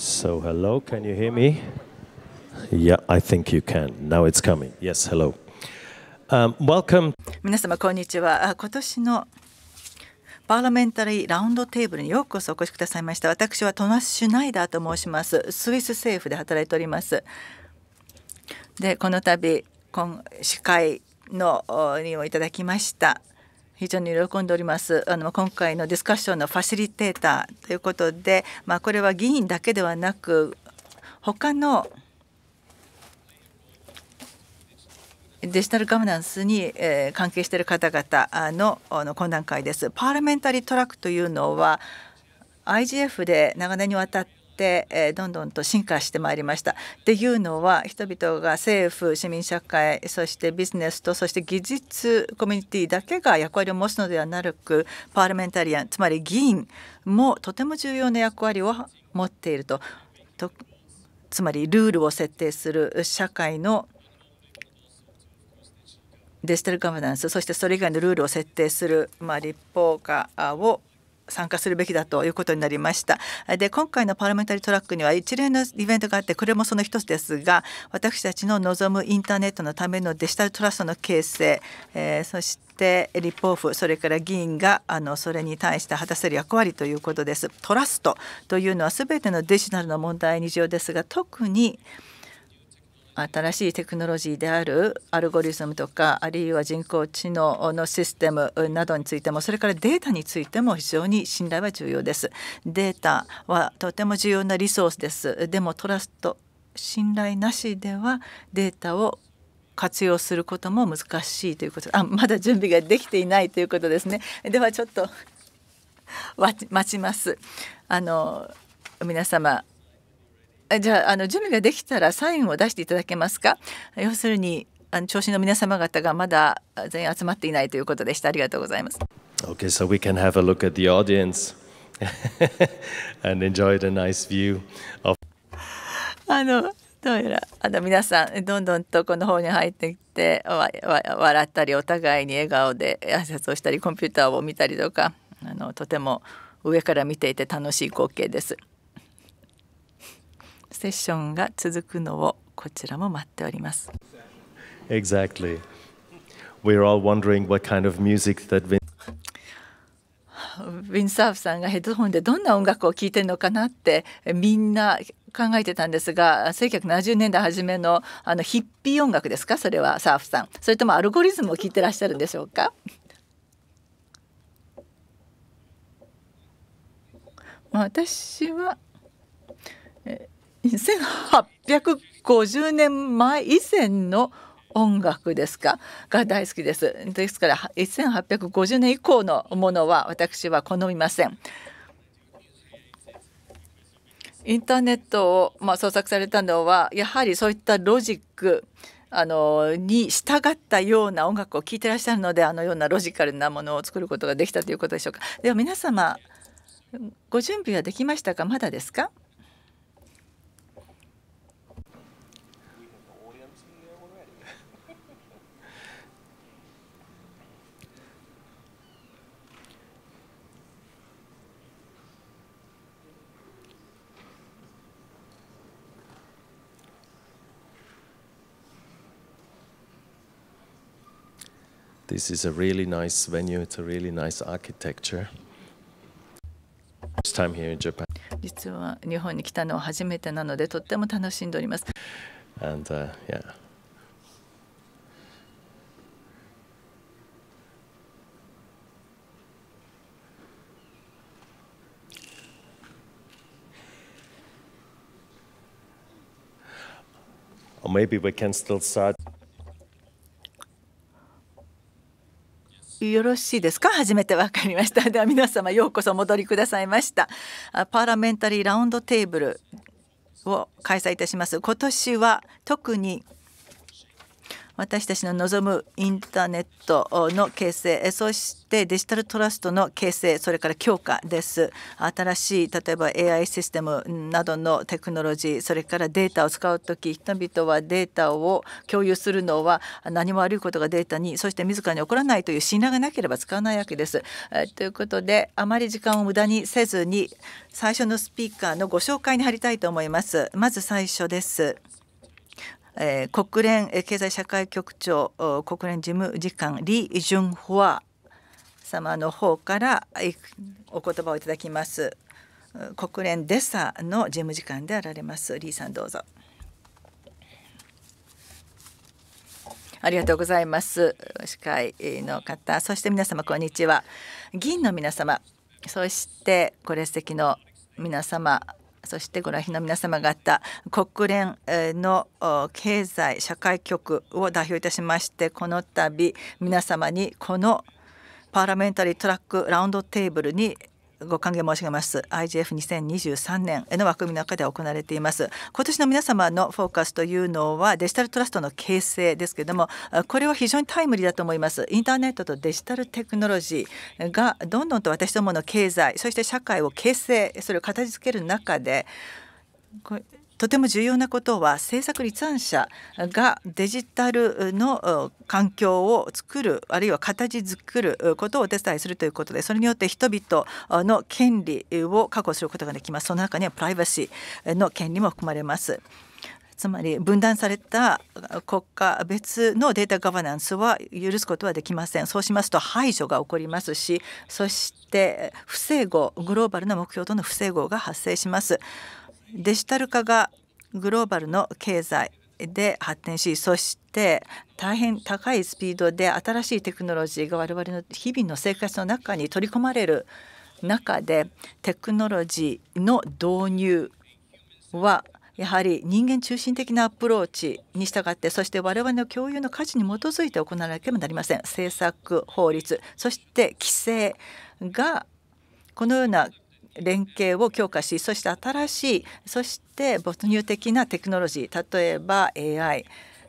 So, hello, can you hear me? Yeah, I think you can. Now it's coming. Yes, hello. Um, welcome. 皆様、こんにちは。今年のパーラメンタリーラウンドテーブルにようこそお越しくださいました。私はトナス・シュナイダーと申します。スイス政府で働いております。で、この度、今司会のにをいただきました。非常に喜んでおりますあの今回のディスカッションのファシリテーターということで、まあ、これは議員だけではなく他のデジタルガバナンスに関係している方々の懇談会です。パーラメンタリートラックというのは IGF で長年にわたって、えー、どんどんと進化してまいりました。っていうのは人々が政府市民社会そしてビジネスとそして技術コミュニティだけが役割を持つのではなくパーラメンタリアンつまり議員もとても重要な役割を持っていると。とつまりルールを設定する社会のデジタルガバナンスそしてそれ以外のルールを設定する、まあ、立法化を参加するべきだということになりましたで今回のパラメンタリートラックには一連のイベントがあってこれもその一つですが私たちの望むインターネットのためのデジタルトラストの形成、えー、そして立法府それから議員があのそれに対して果たせる役割ということですトラストというのは全てのデジタルの問題に重要ですが特に新しいテクノロジーであるアルゴリズムとかあるいは人工知能のシステムなどについてもそれからデータについても非常に信頼は重要です。データはとても重要なリソースです。でもトラスト信頼なしではデータを活用することも難しいということあまだ準備ができていないということですね。ではちょっと待ちます。あの皆様じゃああの準備ができたらサインを出していただけますか要するにあの調子の皆様方がまだ全員集まっていないということでしたありがとうございます o k so we can have a look at the audience and enjoy the nice view of あのどうやらあの皆さんどんどんとこの方に入ってきてわわ笑ったりお互いに笑顔で挨拶をしたりコンピューターを見たりとかあのとても上から見ていて楽しい光景です。セッションが続くのをこちらも待っております。Exactly. We're all wondering what kind of music that Vin ヴィンサーフさんがヘッドホンでどんな音楽を聴いてるのかなってみんな考えてたんですが1970年代初めのあのヒッピー音楽ですかそれはサーフさんそれともアルゴリズムを聴いてらっしゃるんでしょうか私は1850年前以前の音楽ですかが大好きですですから1850年以降のものは私は好みませんインターネットをまあ創作されたのはやはりそういったロジックあのに従ったような音楽を聴いてらっしゃるのであのようなロジカルなものを作ることができたということでしょうかでは皆様ご準備はできましたかまだですか this is a really nice venue. It's a really nice architecture. First time here in Japan. 実は日本に来たのは初めてなのでとっても楽しんでおります。And uh, yeah. Or maybe we can still start. よろしいですか初めてわかりました では皆様ようこそお戻りくださいましたパーラメンタリーラウンドテーブルを開催いたします今年は特に私たちの望むインターネットの形成そしてデジタルトラストの形成それから強化です新しい例えば AI システムなどのテクノロジーそれからデータを使う時人々はデータを共有するのは何も悪いことがデータにそして自らに起こらないという信頼がなければ使わないわけです。ということであまり時間を無駄にせずに最初のスピーカーのご紹介に入りたいと思います。まず最初です。えー、国連経済社会局長国連事務次官李淳ホ様の方からお言葉をいただきます国連デサの事務次官であられます李さんどうぞありがとうございます司会の方そして皆様こんにちは議員の皆様そしてご列席の皆様そしてご来賓の皆様方国連の経済社会局を代表いたしましてこの度皆様にこのパーラメンタリートラックラウンドテーブルにご歓迎申し上げます IGF2023 年への枠組みの中で行われています今年の皆様のフォーカスというのはデジタルトラストの形成ですけれどもこれは非常にタイムリーだと思いますインターネットとデジタルテクノロジーがどんどんと私どもの経済そして社会を形成それを形付ける中でとても重要なことは政策立案者がデジタルの環境を作るあるいは形作ることをお手伝いするということでそれによって人々の権利を確保することができますその中にはプライバシーの権利も含まれますつまり分断された国家別のデータガバナンスは許すことはできませんそうしますと排除が起こりますしそして不整合グローバルな目標との不整合が発生しますデジタル化がグローバルの経済で発展しそして大変高いスピードで新しいテクノロジーが我々の日々の生活の中に取り込まれる中でテクノロジーの導入はやはり人間中心的なアプローチに従ってそして我々の共有の価値に基づいて行わなければなりません政策法律そして規制がこのような連携を強化しそして新しいそして没入的なテクノロジー例えば AI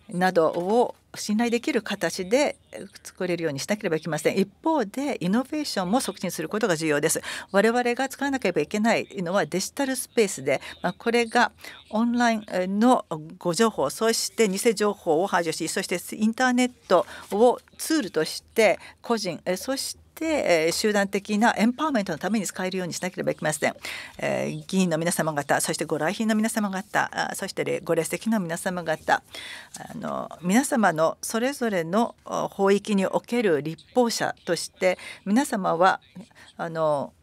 などを信頼できる形で作れるようにしなければいけません一方でイノベーションも促進することが重要です我々が使わなければいけないのはデジタルスペースで、まこれがオンラインの誤情報そして偽情報を排除しそしてインターネットをツールとして個人そしてて集団的なエンパワーメントのために使えるようにしなければいけません。え議員の皆様方そしてご来賓の皆様方そしてご列席の皆様方あの皆様のそれぞれの法域における立法者として皆様はあの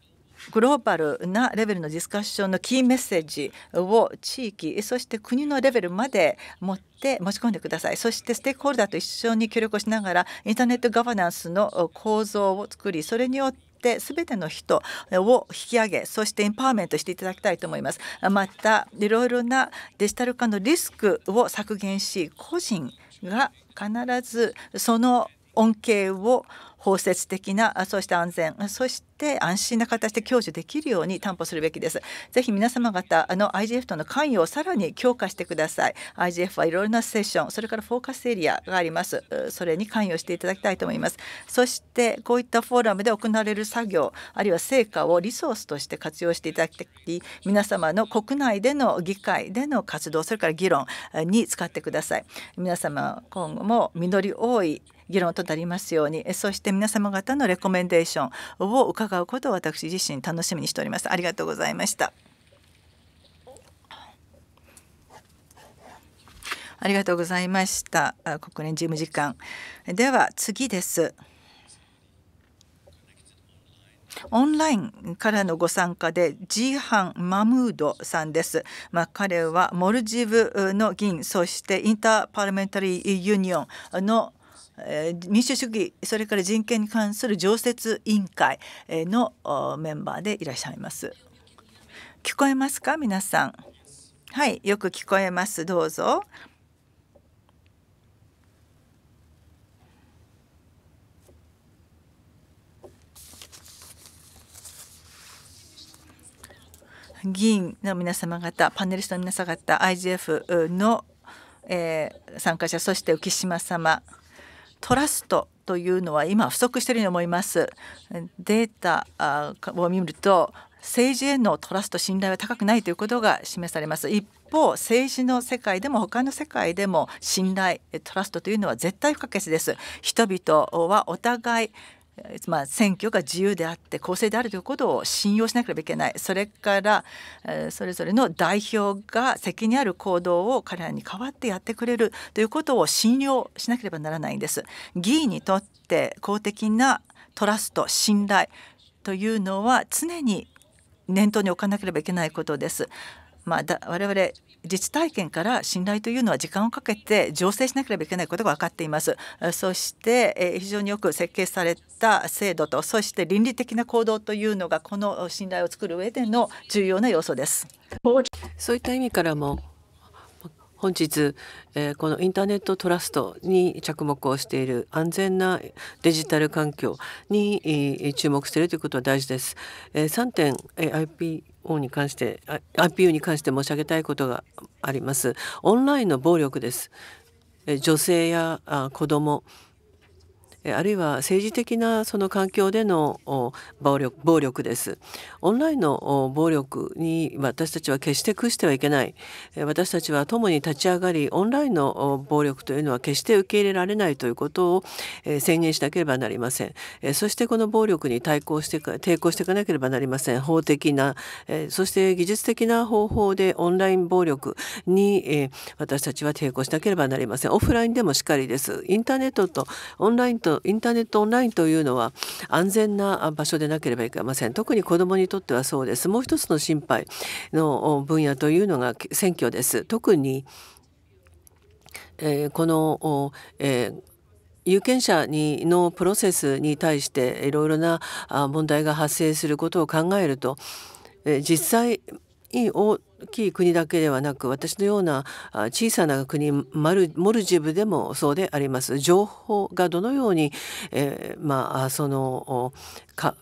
グローバルなレベルのディスカッションのキーメッセージを地域そして国のレベルまで持って持ち込んでくださいそしてステークホルダーと一緒に協力をしながらインターネットガバナンスの構造を作りそれによって全ての人を引き上げそしてエンパワーメントしていただきたいと思いますまたいろいろなデジタル化のリスクを削減し個人が必ずその恩恵を包摂的なそうした安全そして安心な形で享受できるように担保するべきです。ぜひ皆様方あの IGF との関与をさらに強化してください。IGF はいろいろなセッションそれからフォーカスエリアがあります。それに関与していただきたいと思います。そしてこういったフォーラムで行われる作業あるいは成果をリソースとして活用していただき皆様の国内での議会での活動それから議論に使ってください。皆様今後も実り多い議論となりますようにそしてして皆様方のレコメンデーションを伺うことを私自身楽しみにしておりますありがとうございましたありがとうございました国連事務次官では次ですオンラインからのご参加でジーハン・マムードさんです。まあ、彼はモルジブの議員そしてインターパラメンタリーユニオンの民主主義それから人権に関する常設委員会のメンバーでいらっしゃいます。聞こえますか皆さん。はい、よく聞こえます。どうぞ。議員の皆様方パネリストの皆様方 IGF の、え参加者そして浮島様トラストというのは今不足しているように思います。データを見ると政治へのトラスト信頼は高くないということが示されます一方政治の世界でも他の世界でも信頼トラストというのは絶対不可欠です人々はお互いまあ、選挙が自由であって公正であるということを信用しなければいけないそれから、えそれぞれの代表が責任ある行動を彼らに代わってやってくれるということを信用しなければならないんです。議員にとって公的なトラスト信頼というのは常に念頭に置かなければいけないことです。まあ、だ我々実治体験から信頼というのは時間をかけて醸成しなければいけないことが分かっています。そして非常によく設計された制度とそして倫理的な行動というのがこの信頼を作る上での重要な要素です。そういった意味からも本日、えこのインターネットトラストに着目をしている安全なデジタル環境に注目しているということは大事です。え3点、え IP に関して IPU に関して申し上げたいことがあります。オンラインの暴力です。女性や子どもあるいは政治的なその環境での暴力暴力ですオンラインの暴力に私たちは決して屈してはいけない私たちは共に立ち上がりオンラインの暴力というのは決して受け入れられないということを宣言しなければなりませんそしてこの暴力に対抗して抵抗していかなければなりません法的なそして技術的な方法でオンライン暴力に私たちは抵抗しなければなりませんオフラインでもしっかりですインターネットとオンラインとインターネットオンラインというのは安全な場所でなければいけません特に子どもにとってはそうですもう一つの心配の分野というのが選挙です特に、えー、この、えー有権者にのプロセスに対していろいろな問題が発生することを考えると実際いい大きい国だけではなく私のような小さな国マルモルジブでもそうであります情報がどのように、えー、まあそのか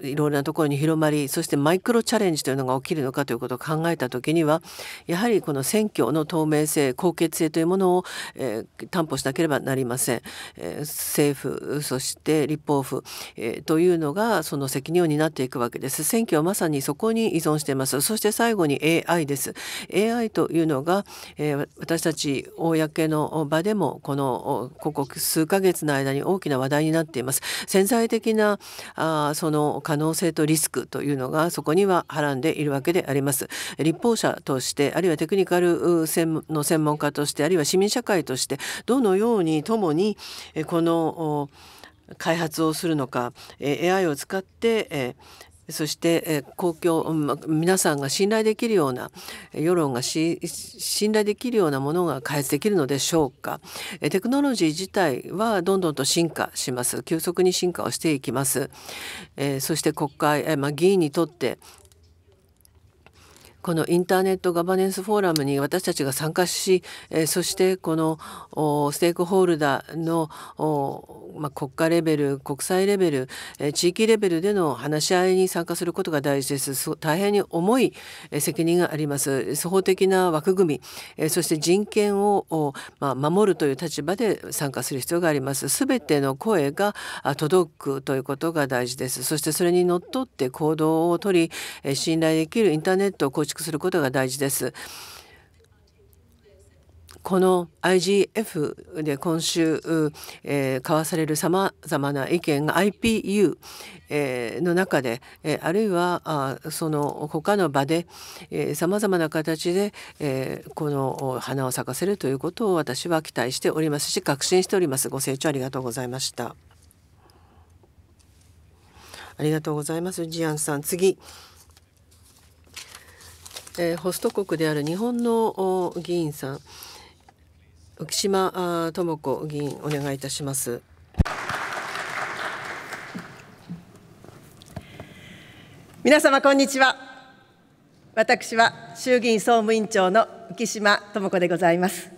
いろいろなところに広まりそしてマイクロチャレンジというのが起きるのかということを考えた時にはやはりこの選挙の透明性公決性というものを、えー、担保しなければなりません、えー、政府そして立法府、えー、というのがその責任を担っていくわけです選挙はまさにそこに依存していますそして最後に AI です AI というのが、えー、私たち公の場でもこのここ数ヶ月の間に大きな話題になっています潜在的なあその可能性とリスクというのがそこにははらんでいるわけであります。立法者としてあるいはテクニカル専の専門家としてあるいは市民社会としてどのようにともにこの開発をするのか AI を使ってそして公共皆さんが信頼できるような世論が信頼できるようなものが開発できるのでしょうかテクノロジー自体はどんどんと進化します急速に進化をしていきますそして国会、まあ、議員にとってこのインターネットガバナンスフォーラムに私たちが参加し、えそしてこのステークホルダーのま国家レベル国際レベル、え地域レベルでの話し合いに参加することが大事です大変に重い、え責任があります司法的な枠組み、えそして人権を、ま守るという立場で参加する必要があります全ての声が届くということが大事ですそしてそれにのっとって行動をとり、え信頼できるインターネットを構築しすることが大事です。この IGF で今週、えー、交わされるさまざまな意見が IPU、えー、の中で、えー、あるいはあその他の場でさまざまな形で、えー、この花を咲かせるということを私は期待しておりますし確信しております。ご清聴ありがとうございました。ありがとうございます。ジアンさん次えー、ホスト国である日本の議員さん浮島智子議員お願いいたします。皆様こんにちは私は衆議院総務委員長の浮島智子でございます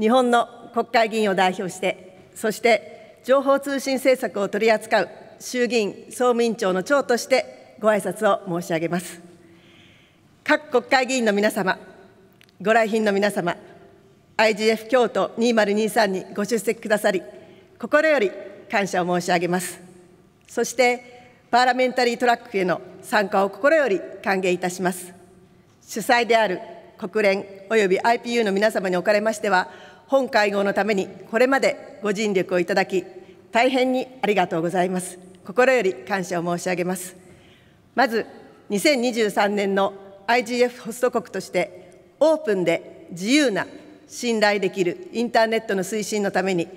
日本の国会議員を代表してそして情報通信政策を取り扱う衆議院総務委員長の長としてご挨拶を申し上げます各国会議員の皆様、ご来賓の皆様、IGF 京都2023にご出席くださり、心より感謝を申し上げます。そして、パーラメンタリートラックへの参加を心より歓迎いたします。主催である国連および IPU の皆様におかれましては、本会合のためにこれまでご尽力をいただき、大変にありがとうございます。心より感謝を申し上げます。まず、2023年の IGF ホスト国としてオープンで自由な信頼できるインターネットの推進のために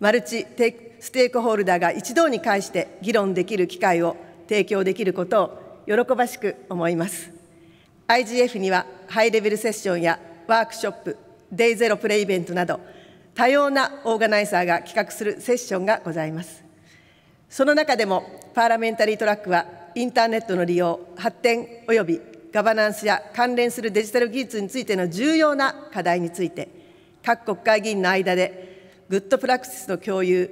マルチステークホルダーが一堂に会して議論できる機会を提供できることを喜ばしく思います IGF にはハイレベルセッションやワークショップデイゼロプレイベントなど多様なオーガナイザーが企画するセッションがございますその中でもパーラメンタリートラックはインターネットの利用発展及びガバナンスや関連するデジタル技術についての重要な課題について、各国会議員の間で、グッドプラクティスの共有、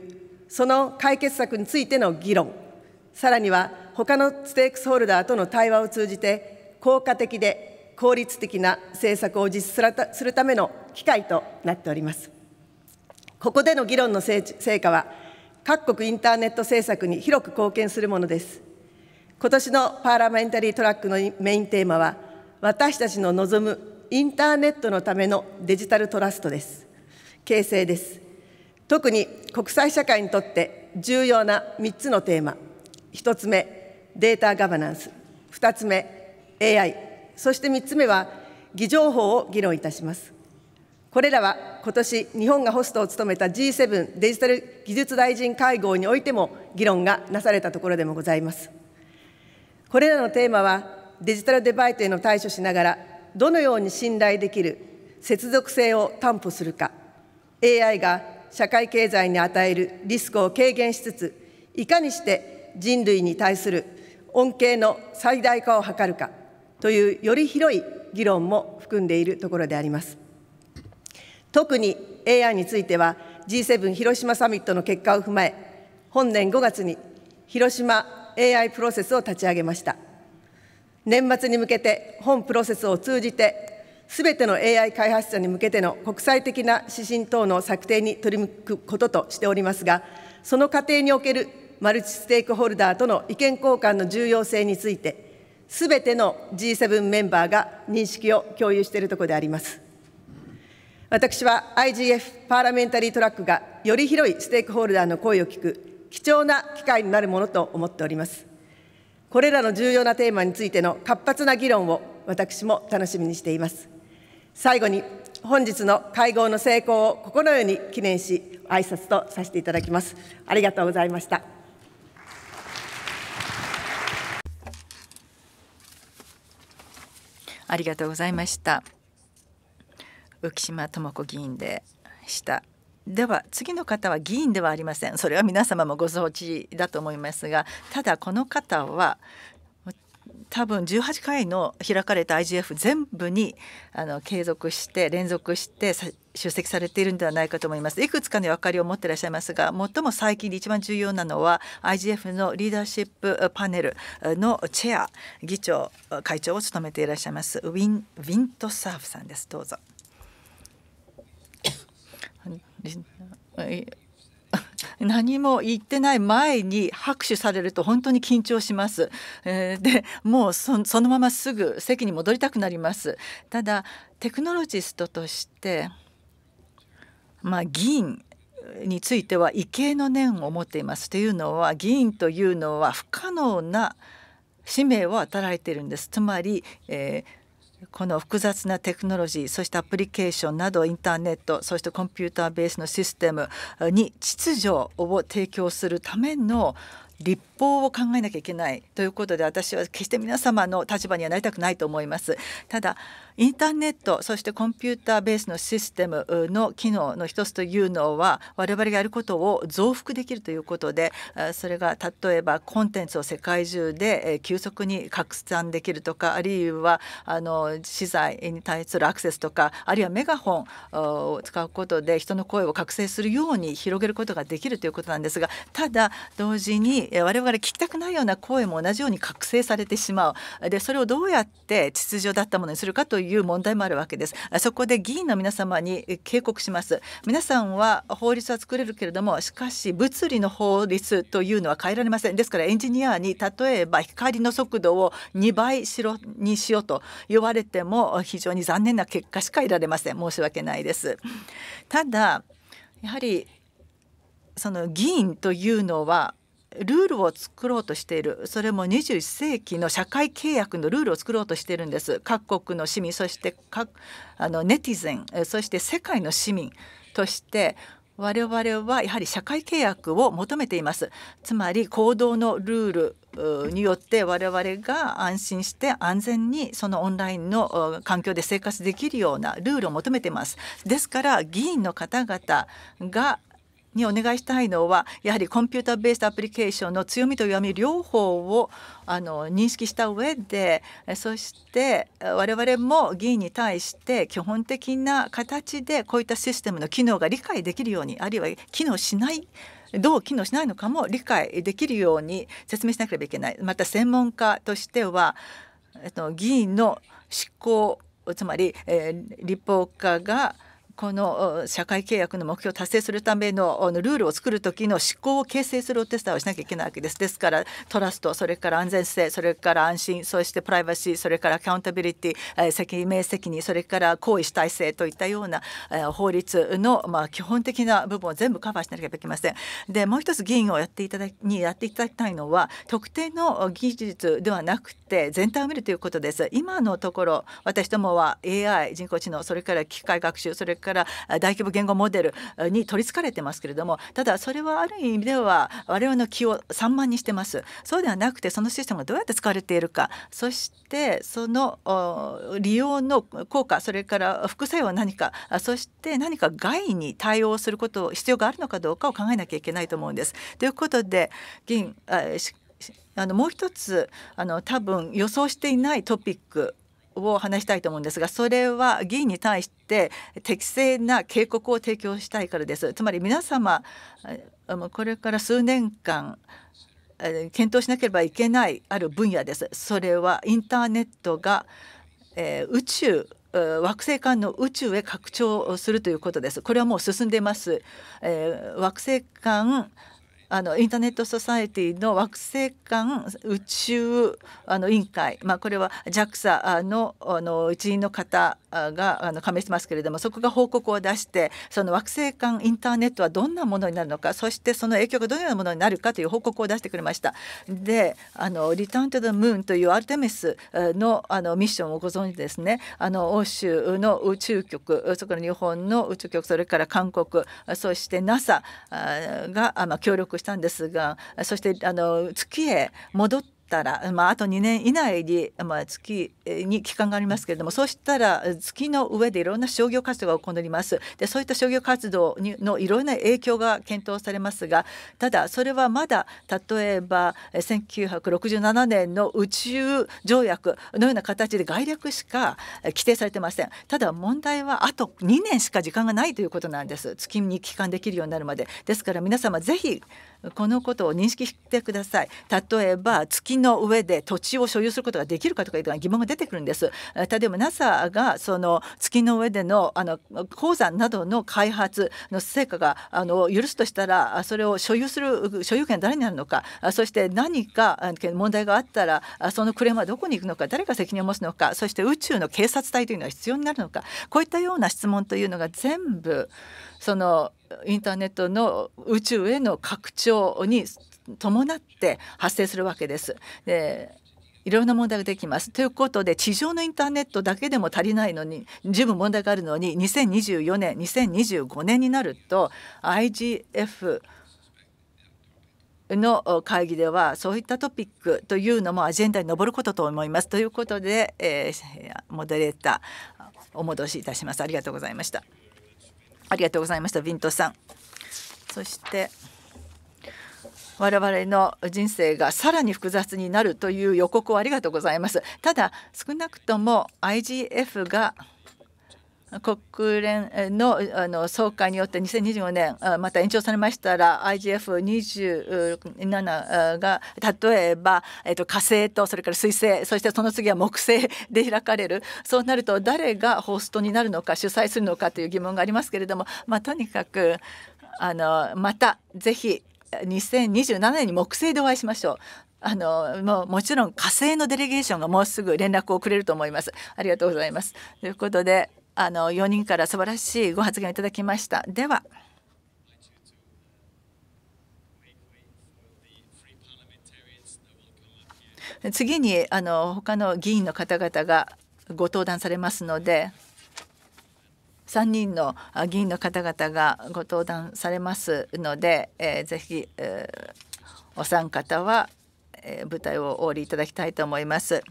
その解決策についての議論、さらには他のステークスホルダーとの対話を通じて、効果的で効率的な政策を実施するための機会となっております。ここでの議論の成果は、各国インターネット政策に広く貢献するものです。今年のパーラメンタリートラックのメインテーマは私たちの望むインターネットのためのデジタルトラストです形成です特に国際社会にとって重要な3つのテーマ1つ目データガバナンス2つ目 AI そして3つ目は偽情報を議論いたしますこれらは今年日本がホストを務めた G7 デジタル技術大臣会合においても議論がなされたところでもございます。これらのテーマはデジタルデバイトへの対処しながらどのように信頼できる接続性を担保するか AI が社会経済に与えるリスクを軽減しつついかにして人類に対する恩恵の最大化を図るかというより広い議論も含んでいるところであります。特に AI については G7 広島サミットの結果を踏まえ本年5月に広島 AI プロセスを立ち上げました年末に向けて本プロセスを通じてすべての AI 開発者に向けての国際的な指針等の策定に取り組むこととしておりますがその過程におけるマルチステークホルダーとの意見交換の重要性についてすべての G7 メンバーが認識を共有しているところであります私は IGF パーラメンタリートラックがより広いステークホルダーの声を聞く貴重な機会になるものと思っております。これらの重要なテーマについての活発な議論を私も楽しみにしています。最後に本日の会合の成功を心より記念し挨拶とさせていただきます。ありがとうございました。ありがとうございました。浮島智子議員でした。では次の方は議員ではありませんそれは皆様もご存知だと思いますがただこの方は多分18回の開かれた IGF 全部にあの継続して連続して出席されているんではないかと思いますいくつかの役割を持っていらっしゃいますが最も最近で一番重要なのは IGF のリーダーシップパネルのチェア議長会長を務めていらっしゃいますウィン・ウィントサーフさんですどうぞ。何も言ってない前に拍手されると本当に緊張します。えー、でもうそのまますぐ席に戻りたくなります。ただテクノロジストとして、まあ、議員については畏敬の念を持っています。というのは議員というのは不可能な使命を与えられているんです。つまり、えーこの複雑なテクノロジーそしてアプリケーションなどインターネットそしてコンピューターベースのシステムに秩序を提供するための立方を考えなきゃいけないということで私は決して皆様の立場にはなりたくないと思いますただインターネットそしてコンピューターベースのシステムの機能の一つというのは我々がやることを増幅できるということでそれが例えばコンテンツを世界中で急速に拡散できるとかあるいはあの資材に対するアクセスとかあるいはメガホンを使うことで人の声を覚醒するように広げることができるということなんですがただ同時に我々々聞きたくないような声も同じように覚醒されてしまうでそれをどうやって秩序だったものにするかという問題もあるわけですそこで議員の皆様に警告します皆さんは法律は作れるけれどもしかし物理の法律というのは変えられませんですからエンジニアに例えば光の速度を2倍しろにしようと言われても非常に残念な結果しか得られません申し訳ないですただやはりその議員というのはルールを作ろうとしているそれも21世紀の社会契約のルールを作ろうとしているんです各国の市民そして各あのネティゼンそして世界の市民として我々はやはり社会契約を求めていますつまり行動のルールによって我々が安心して安全にそのオンラインの環境で生活できるようなルールを求めていますですから議員の方々がにお願いしたいのはやはりコンピューターベースアプリケーションの強みと弱み両方をあの認識した上でそして我々も議員に対して基本的な形でこういったシステムの機能が理解できるようにあるいは機能しないどう機能しないのかも理解できるように説明しなければいけない。また専門家としては議員の執行つまり、えー、立法家がこの社会契約の目標を達成するためのルールを作る時の思考を形成するお手伝いをしなきゃいけないわけです。ですからトラストそれから安全性それから安心そしてプライバシーそれからアカウンタビリティ責任責任それから行為主体性といったような法律のまあ基本的な部分を全部カバーしなければいけません。でもう一つ議員をやっていただきにやっていただきたいのは特定の技術ではなくて全体を見るということです。今のところ私どもは AI 人工知能それから機械学習それから大規模言語モデルに取りつかれてますけれどもただそれはある意味では我々の気を散漫にしてますそうではなくてそのシステムがどうやって使われているかそしてその利用の効果それから副作用は何かそして何か害に対応すること必要があるのかどうかを考えなきゃいけないと思うんです。ということで議員あのもう一つあの多分予想していないトピックを話したいと思うんですがそれは議員に対して適正な警告を提供したいからですつまり皆様これから数年間検討しなければいけないある分野ですそれはインターネットが、え宇宙惑星間の宇宙へ拡張するということですこれはもう進んでいます、え惑星間あのインターネット・ソサエティの惑星間宇宙あの委員会、まあ、これは JAXA のあの一員の方があの加盟してますけれどもそこが報告を出してその惑星間インターネットはどんなものになるのかそしてその影響がどのようなものになるかという報告を出してくれました。であのリターン・トゥ・ザ・ムーンというアルテミスのあのミッションをご存知ですねあの欧州の宇宙局そこから日本の宇宙局それから韓国そして NASA が、まあ、協力したんですがそしてあの月へ戻ったら、まあ、あと2年以内に、まあ、月に期間がありますけれどもそうしたら月の上でいろんな商業活動が行われますでそういった商業活動にのいろんな影響が検討されますがただそれはまだ例えば1967年の宇宙条約のような形で概略しか規定されてませんただ問題はあと2年しか時間がないということなんです月に帰還できるようになるまでですから皆様ぜひこのことを認識してください例えば月の上で土地を所有することができるかとかいう疑問が出てくるんです例えば NASA がその月の上でのあの鉱山などの開発の成果があの許すとしたらそれを所有する所有権誰になるのかそして何か問題があったらそのクレームはどこに行くのか誰が責任を持つのかそして宇宙の警察隊というのは必要になるのかこういったような質問というのが全部そのインターネットの宇宙への拡張に伴って発生するわけです。でいろんな問題ができます。ということで地上のインターネットだけでも足りないのに十分問題があるのに2024年2025年になると IGF の会議ではそういったトピックというのもアジェンダに上ることと思います。ということで、えー、モデレーターお戻しいたします。ありがとうございました。ありがとうございましたビントさんそして我々の人生がさらに複雑になるという予告をありがとうございますただ少なくとも IGF が国連のあの総会によって2025年また延長されましたら IGF27 が例えば、えと、火星とそれから水星そしてその次は木星で開かれるそうなると誰がホストになるのか主催するのかという疑問がありますけれども、まあ、とにかくあのまたぜひ2027年に木星でお会いしましょう。あのもうもちろん火星のデレゲーションがもうすぐ連絡をくれると思います。ありがとうございます。ということで。あの4人から素晴らしいご発言をいただきました。では次にあの他の議員の方々がご登壇されますので3人の議員の方々がご登壇されますので、えー、ぜひ、えー、お三方は舞台をお降りいただきたいと思います。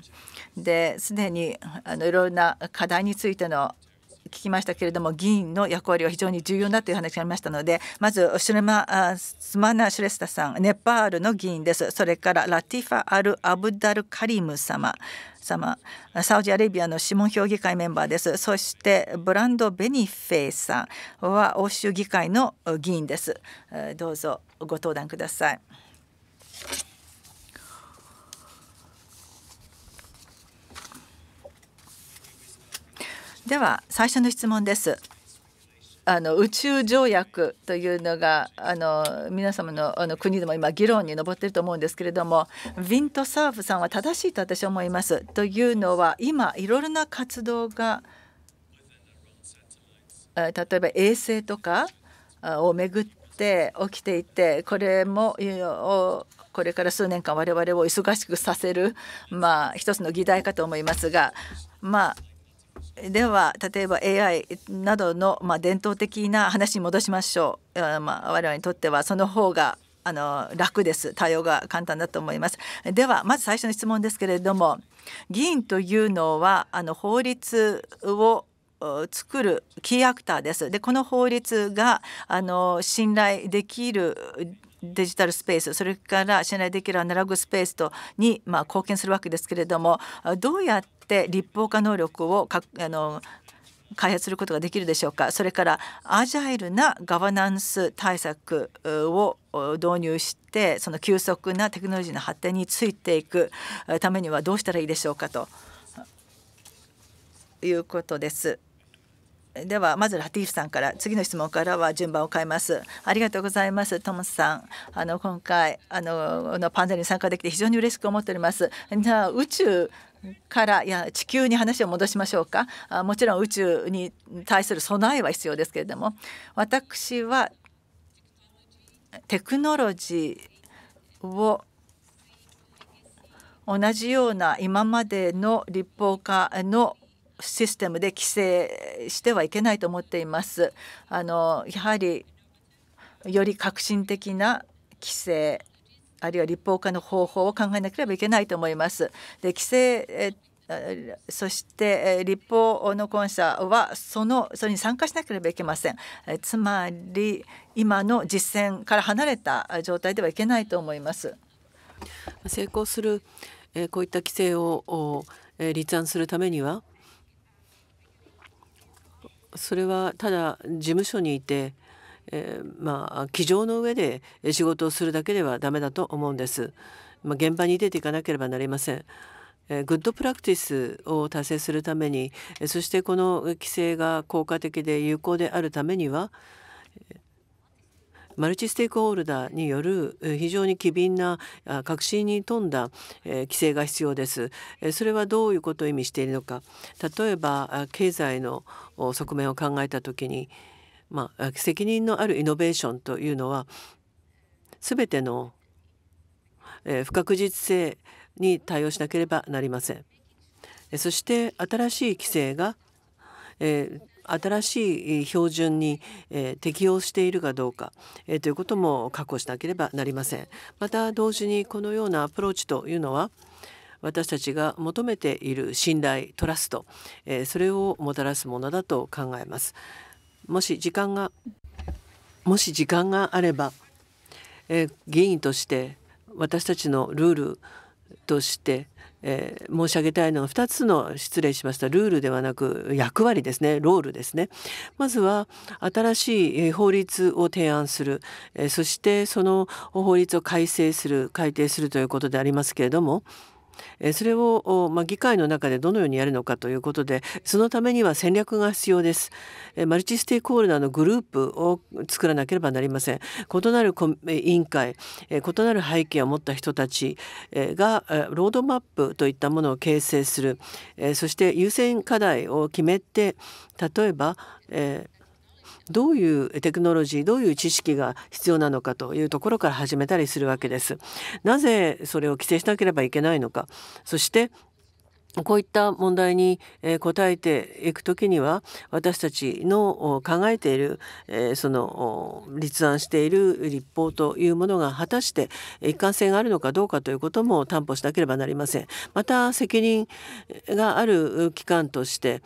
ですでにあのいろいろな課題についての聞きましたけれども議員の役割は非常に重要だという話がありましたのでまずシュレマスマナ・シュレスタさんネパールの議員ですそれからラティファ・アル・アブダル・カリム様様サウジアラビアの諮問評議会メンバーですそしてブランド・ベニフェイさんは欧州議会の議員ですどうぞご登壇ください。では最初の質問です。あの宇宙条約というのがあの皆様のあの国でも今議論に上っていると思うんですけれどもウィントサーフさんは正しいと私は思います。というのは今いろいろな活動が例えば衛星とかをめぐって起きていてこれもこれから数年間我々を忙しくさせるまあ一つの議題かと思いますがまあでは例えば AI などの、まあ、伝統的な話に戻しましょう、まあ、我々にとってはその方があの楽です対応が簡単だと思いますではまず最初の質問ですけれども議員というのはあの法律を作るキーアクターです。でこの法律があの信頼できるデジタルスペースそれから信頼できるアナログスペースとに、まあ、貢献するわけですけれどもどうやって立法化能力をかあの開発することができるでしょうかそれからアジャイルなガバナンス対策を導入してその急速なテクノロジーの発展についていくためにはどうしたらいいでしょうかということです。ではまずラティーフさんから次の質問からは順番を変えますありがとうございますトムさんあの今回あののパネルに参加できて非常に嬉しく思っておりますじゃあ宇宙からいや地球に話を戻しましょうかあもちろん宇宙に対する備えは必要ですけれども私はテクノロジーを同じような今までの立法化のシステムで規制してはいけないと思っています。あのやはりより革新的な規制あるいは立法化の方法を考えなければいけないと思います。で規制そして立法の婚者はそのそれに参加しなければいけません。つまり今の実践から離れた状態ではいけないと思います。成功するこういった規制を立案するためにはそれはただ事務所にいて、えー、まあ机上の上で仕事をするだけではダメだと思うんです。まあ、現場に出ていかなければなりません。えグッドプラクティスを達成するためにそしてこの規制が効果的で有効であるためにはマルチステークホルダーによる非常に機敏な革新に富んだ規制が必要です。それはどういうことを意味しているのか例えば経済の側面を考えた時に、まあ、責任のあるイノベーションというのは全ての不確実性に対応しなければなりません。そして新しい規制が、え新しい標準に、え適用しているかどうか、えということも確保しなければなりません。また同時にこのようなアプローチというのは私たちが求めている信頼トラスト、えそれをもたらすものだと考えます。もし時間がもし時間があれば、え議員として私たちのルールとしてえー、申し上げたいのは2つの失礼しましたルールではなく役割ですねロールですね。まずは新しい法律を提案する、えー、そしてその法律を改正する改定するということでありますけれどもそれを、まあ、議会の中でどのようにやるのかということでそのためには戦略が必要ですマルチステークホルダーのグループを作らなければなりません異なる委員会異なる背景を持った人たちがロードマップといったものを形成するそして優先課題を決めて例えば、えーどういうテクノロジーどういう知識が必要なのかというところから始めたりするわけです。なぜそれを規制しなければいけないのかそしてこういった問題に答えていくときには私たちの考えているその立案している立法というものが果たして一貫性があるのかどうかということも担保しなければなりません。また責任がある機関として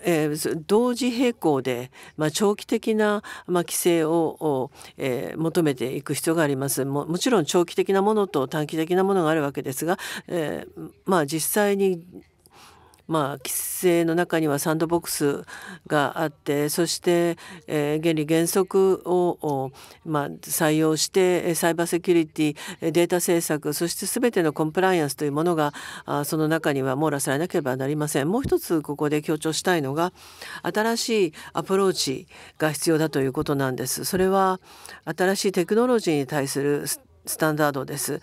えー、同時並行で、まあ、長期的な、まあ、規制を、えー、求めていく必要がありますももちろん長期的なものと短期的なものがあるわけですが、えーまあ、実際にまあ、規制の中にはサンドボックスがあってそして、えー、原理原則を、まあ、採用してサイバーセキュリティデータ政策そして全てのコンプライアンスというものがあその中には網羅されなければなりません。もう一つここで強調したいのが新しいアプローチが必要だということなんです。それは新しいテクノロジーに対するスタンダードです。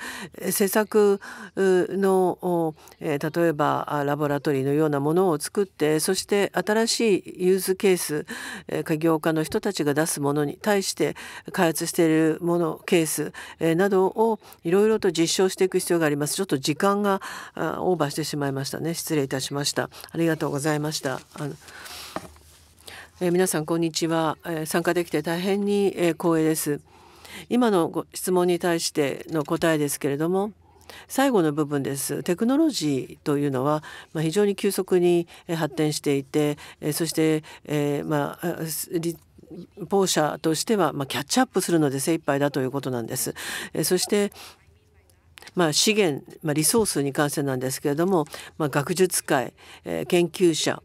制作の例えばラボラトリーのようなものを作ってそして新しいユーズケース家業家の人たちが出すものに対して開発しているものケースなどをいろいろと実証していく必要があります。ちょっと時間がオーバーしてしまいましたね。失礼いたしました。ありがとうございました。あのえ皆さんこんにちは、え参加できて大変に、え光栄です。今のご質問に対しての答えですけれども最後の部分ですテクノロジーというのは、まあ、非常に急速に発展していてそして、えー、まあポーとしては、まあ、キャッチアップするので精一杯だということなんです。えそしてまあ、資源、まあ、リソースに関してなんですけれども、まあ、学術界、えー、研究者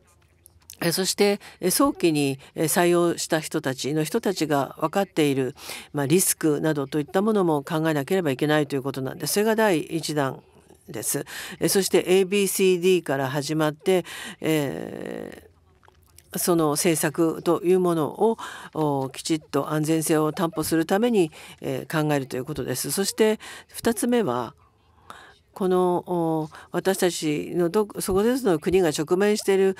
そして早期に採用した人たちの人たちが分かっている、まあ、リスクなどといったものも考えなければいけないということなんです。それが第1弾です。そして ABCD から始まって、えー、その政策というものをきちっと安全性を担保するために、え考えるということです。そして2つ目はこの私たちのどそこでの国が直面している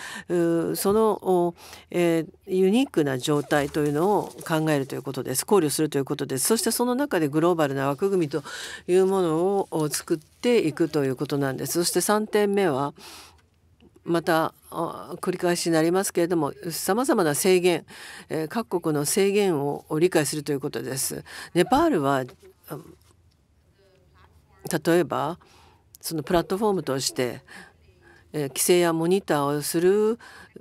その、えー、ユニークな状態というのを考えるということです考慮するということですそしてその中でグローバルな枠組みというものを作っていくということなんですそして3点目はまた繰り返しになりますけれどもさまざまな制限、えー、各国の制限を理解するということです。ネパールは例えばそのプラットフォームとして、え規制やモニターをする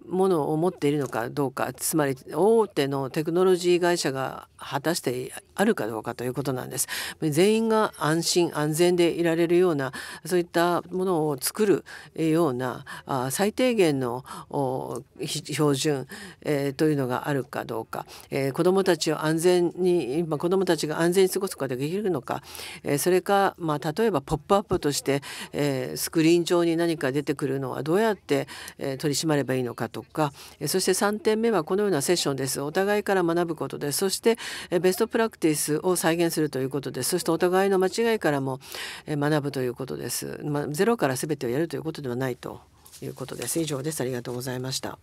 ものを持っているのかどうかつまり大手のテクノロジー会社が果たしてあるかどうかということなんです。全員が安心安全でいられるようなそういったものを作るようなあ最低限の標準、えー、というのがあるかどうか、えー、子どもたちを安全に、まあ、子どもたちが安全に過ごすことができるのか、えー、それか、まあ、例えばポップアップとして、えー、スクリーン上に何か出てくるのはどうやって、えー、取り締まればいいのかかとかそして3点目はこのようなセッションですお互いから学ぶことでそしてベストプラクティスを再現するということですそしてお互いの間違いからも学ぶということです、まあ、ゼロから全てをやるということではないということです以上ですありがとうございました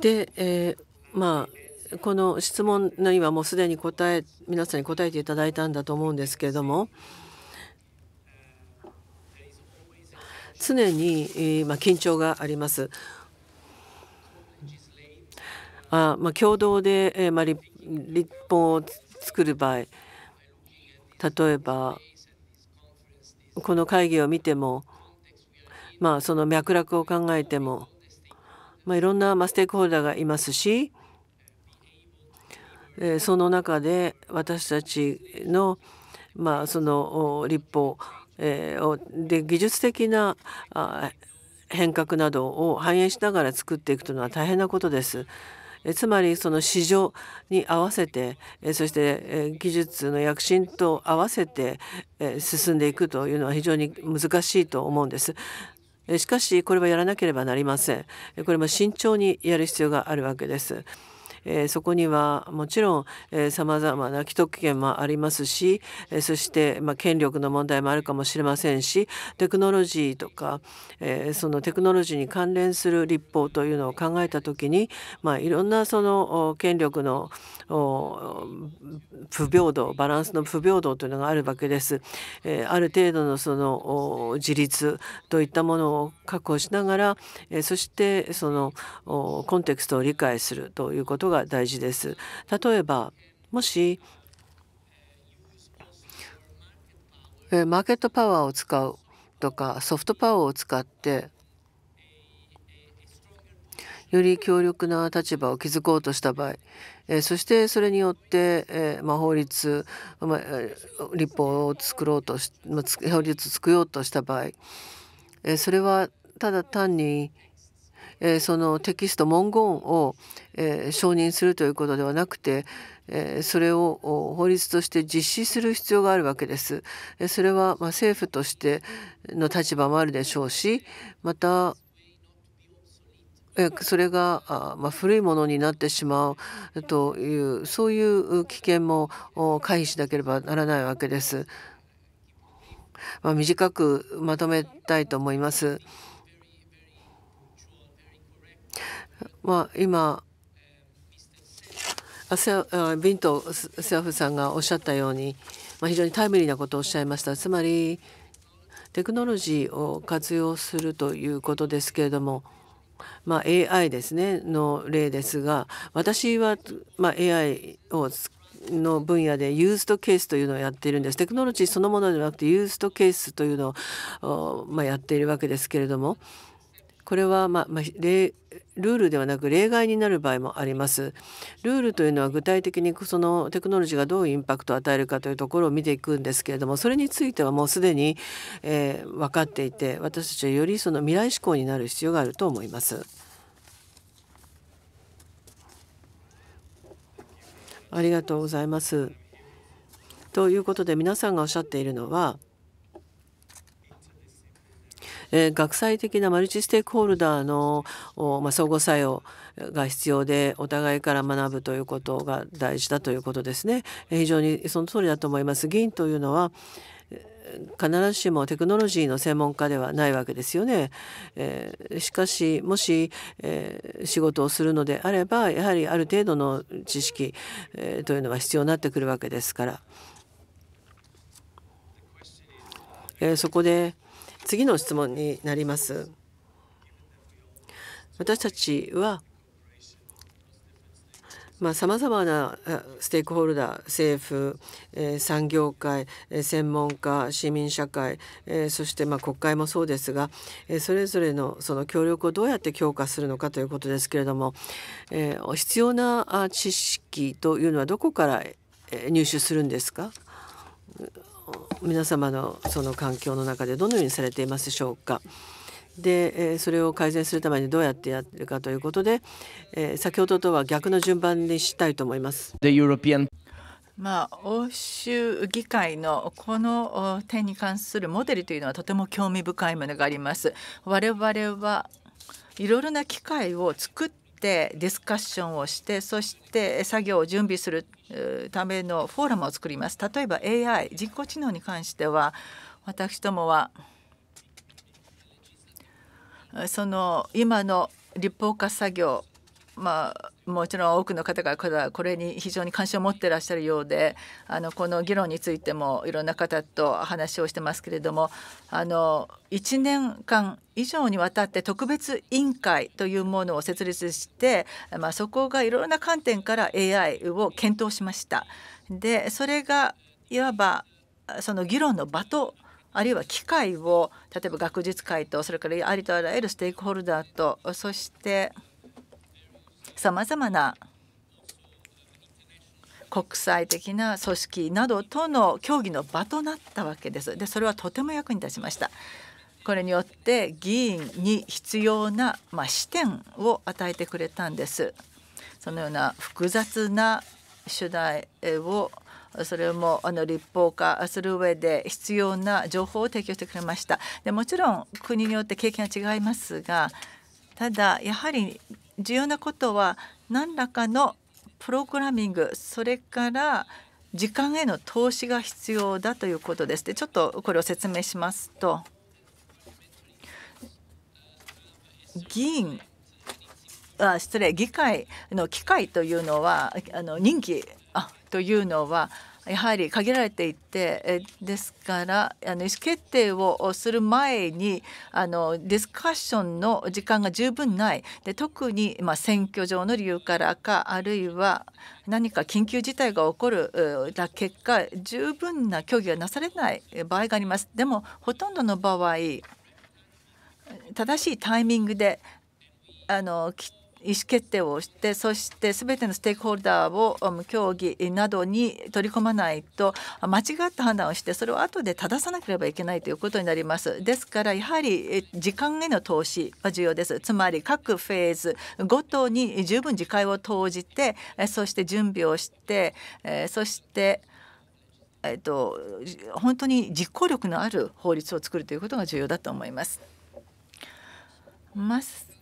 で、えー、まあこの質問の今もうすでに答え皆さんに答えていただいたんだと思うんですけれども常に、えー、まあ、緊張があります。あまあ、共同で、えー、まあ、立法を作る場合例えばこの会議を見ても、まあ、その脈絡を考えても、まあ、いろんな、まあ、ステークホルダーがいますし、えー、その中で私たちの,、まあ、その立法えー、で技術的なあ変革などを反映しながら作っていくというのは大変なことです。えつまりその市場に合わせてえそして技術の躍進と合わせてえ進んでいくというのは非常に難しいと思うんです。えしかしこれはやらなければなりません。これも慎重にやる必要があるわけです。えー、そこにはもちろん、えー、様々な既得権もありますし、えー、そして、まあ、権力の問題もあるかもしれませんしテクノロジーとか、えー、そのテクノロジーに関連する立法というのを考えた時に、まあ、いろんなその権力の不平等バランスの不平等というのがあるわけです。えー、ある程度のその自立といったものを確保しながら、えー、そしてそのコンテクストを理解するということがが大事です。例えばもしマーケットパワーを使うとかソフトパワーを使ってより強力な立場を築こうとした場合、えそしてそれによって、えま法律、立法を作ろうとし、法律を作ろうとした場合、えそれはただ単に、えー、そのテキスト文言を、えー、承認するということではなくて、えー、それを法律として実施する必要があるわけです。えそれは、まあ、政府としての立場もあるでしょうしまたそれが、まあ、古いものになってしまうというそういう危険も回避しなければならないわけです。まあ、短くまとめたいと思います。まあ、今ビントセアフさんがおっしゃったように、非常にタイムリーなことをおっしゃいました。つまりテクノロジーを活用するということですけれども、まあ、AI ですねの例ですが私は、まあ、AI をの分野でユーストケースというのをやっているんですテクノロジーそのものではなくてユーストケースというのを、まあ、やっているわけですけれどもこれは、まあまあ、ルールではなく例外になる場合もあります。ルールというのは具体的にそのテクノロジーがどうインパクトを与えるかというところを見ていくんですけれどもそれについてはもうすでに、えー、分かっていて私たちはよりその未来志向になる必要があると思います。ありがとうございます。ということで皆さんがおっしゃっているのはえー、学際的なマルチステークホルダーの、おまあ、相互作用が必要でお互いから学ぶということが大事だということですね。えー、非常にその通りだと思います。議員というのは必ずしもテクノロジーの専門家ではないわけですよね。えー、しかしもし、えー、仕事をするのであればやはりある程度の知識、えー、というのは必要になってくるわけですから、えそこで次の質問になります。私たちはまざ様々なステークホルダー政府、え産業界、え専門家市民社会、えそしてまあ国会もそうですが、えそれぞれのその協力をどうやって強化するのかということですけれども、え必要な知識というのはどこから入手するんですか皆様のその環境の中でどのようにされていますでしょうか。でそれを改善するためにどうやってやるかということで先ほどとは逆の順番にしたいと思います。まあ、欧州議会のこの点に関するモデルというのはとても興味深いものがあります。我々はいろいろな機会を作っしてディスカッションをしてそして作業を準備するためのフォーラムを作ります例えば AI 人工知能に関しては私どもはその今の立法化作業まあもちろん多くの方がこれに非常に関心を持ってらっしゃるようであのこの議論についてもいろんな方と話をしてますけれどもあの1年間以上にわたって特別委員会というものを設立して、まあ、そこがいろいろな観点から AI を検討しました。でそれがいわばその議論の場とあるいは機会を例えば学術会とそれからありとあらゆるステークホルダーとそしてさまざまな国際的な組織などとの協議の場となったわけです。でそれはとても役に立ちました。これによって議員に必要な、まあ、視点を与えてくれたんです。そのような複雑な主題をそれもあの立法化する上で必要な情報を提供してくれました。でもちろん国によって経験は違いますがただやはり重要なことは何らかのプログラミングそれから時間への投資が必要だということです。でちょっとこれを説明しますと議員あ失礼議会の機会というのはあの任期あというのはやはり限られていてですからあの意思決定をする前にあのディスカッションの時間が十分ないで特に、まあ、選挙上の理由からかあるいは何か緊急事態が起こるだ結果十分な協議がなされない場合があります。でもほとんどの場合正しいタイミングであのきっ意思決定をしてそして全てのステークホルダーを協議などに取り込まないと間違った判断をしてそれを後で正さなければいけないということになりますですからやはり時間への投資は重要ですつまり各フェーズごとに十分時間を投じてそして準備をしてそしてえっと、本当に実行力のある法律を作るということが重要だと思います。ます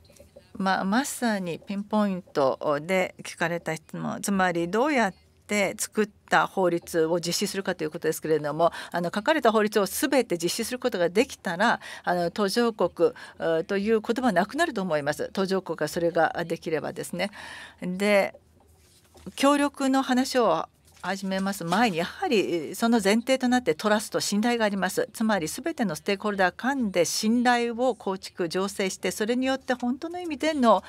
まあ、まさにピンポイントで聞かれた質問つまりどうやって作った法律を実施するかということですけれどもあの書かれた法律を全て実施することができたらあの途上国という言葉はなくなると思います途上国がそれができればですね。で協力の話を始めます前にやはりその前提となってトラスト信頼がありますつまり全てのステークホルダー間で信頼を構築醸成してそれによって本当の意味での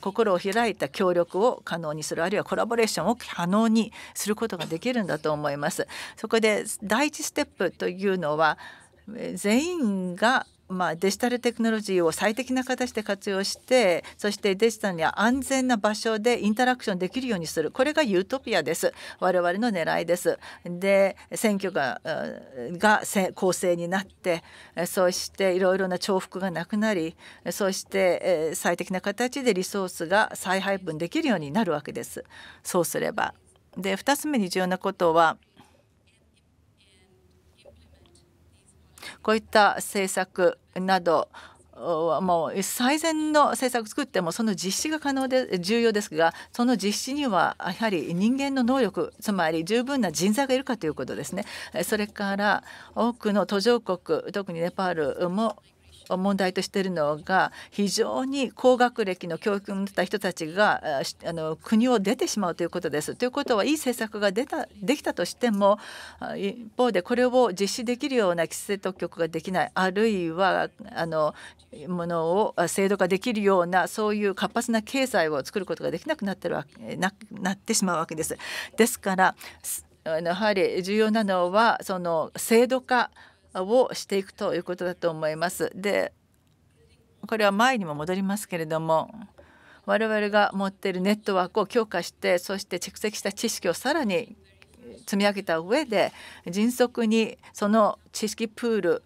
心を開いた協力を可能にするあるいはコラボレーションを可能にすることができるんだと思います。そこで第一ステップというのは全員がまあ、デジタルテクノロジーを最適な形で活用してそしてデジタルには安全な場所でインタラクションできるようにするこれがユートピアです我々の狙いです。で選挙がが公正になってそしていろいろな重複がなくなりそして最適な形でリソースが再配分できるようになるわけです。そうすればで2つ目に重要なことはこういった政策などもう最善の政策を作ってもその実施が可能で重要ですがその実施にはやはり人間の能力つまり十分な人材がいるかということですねそれから多くの途上国特にネパールも問題としているのが非常に高学歴の教育を持った人たちがあの国を出てしまうということです。ということはいい政策が出たできたとしても一方でこれを実施できるような規制当局ができないあるいはあのものを制度化できるようなそういう活発な経済を作ることができなくなってるわけななってしまうわけです。ですからやはり重要なのはその制度化をしていくということだと思います。でこれは前にも戻りますけれども我々が持っているネットワークを強化してそして蓄積した知識をさらに積み上げた上で迅速にその知識プール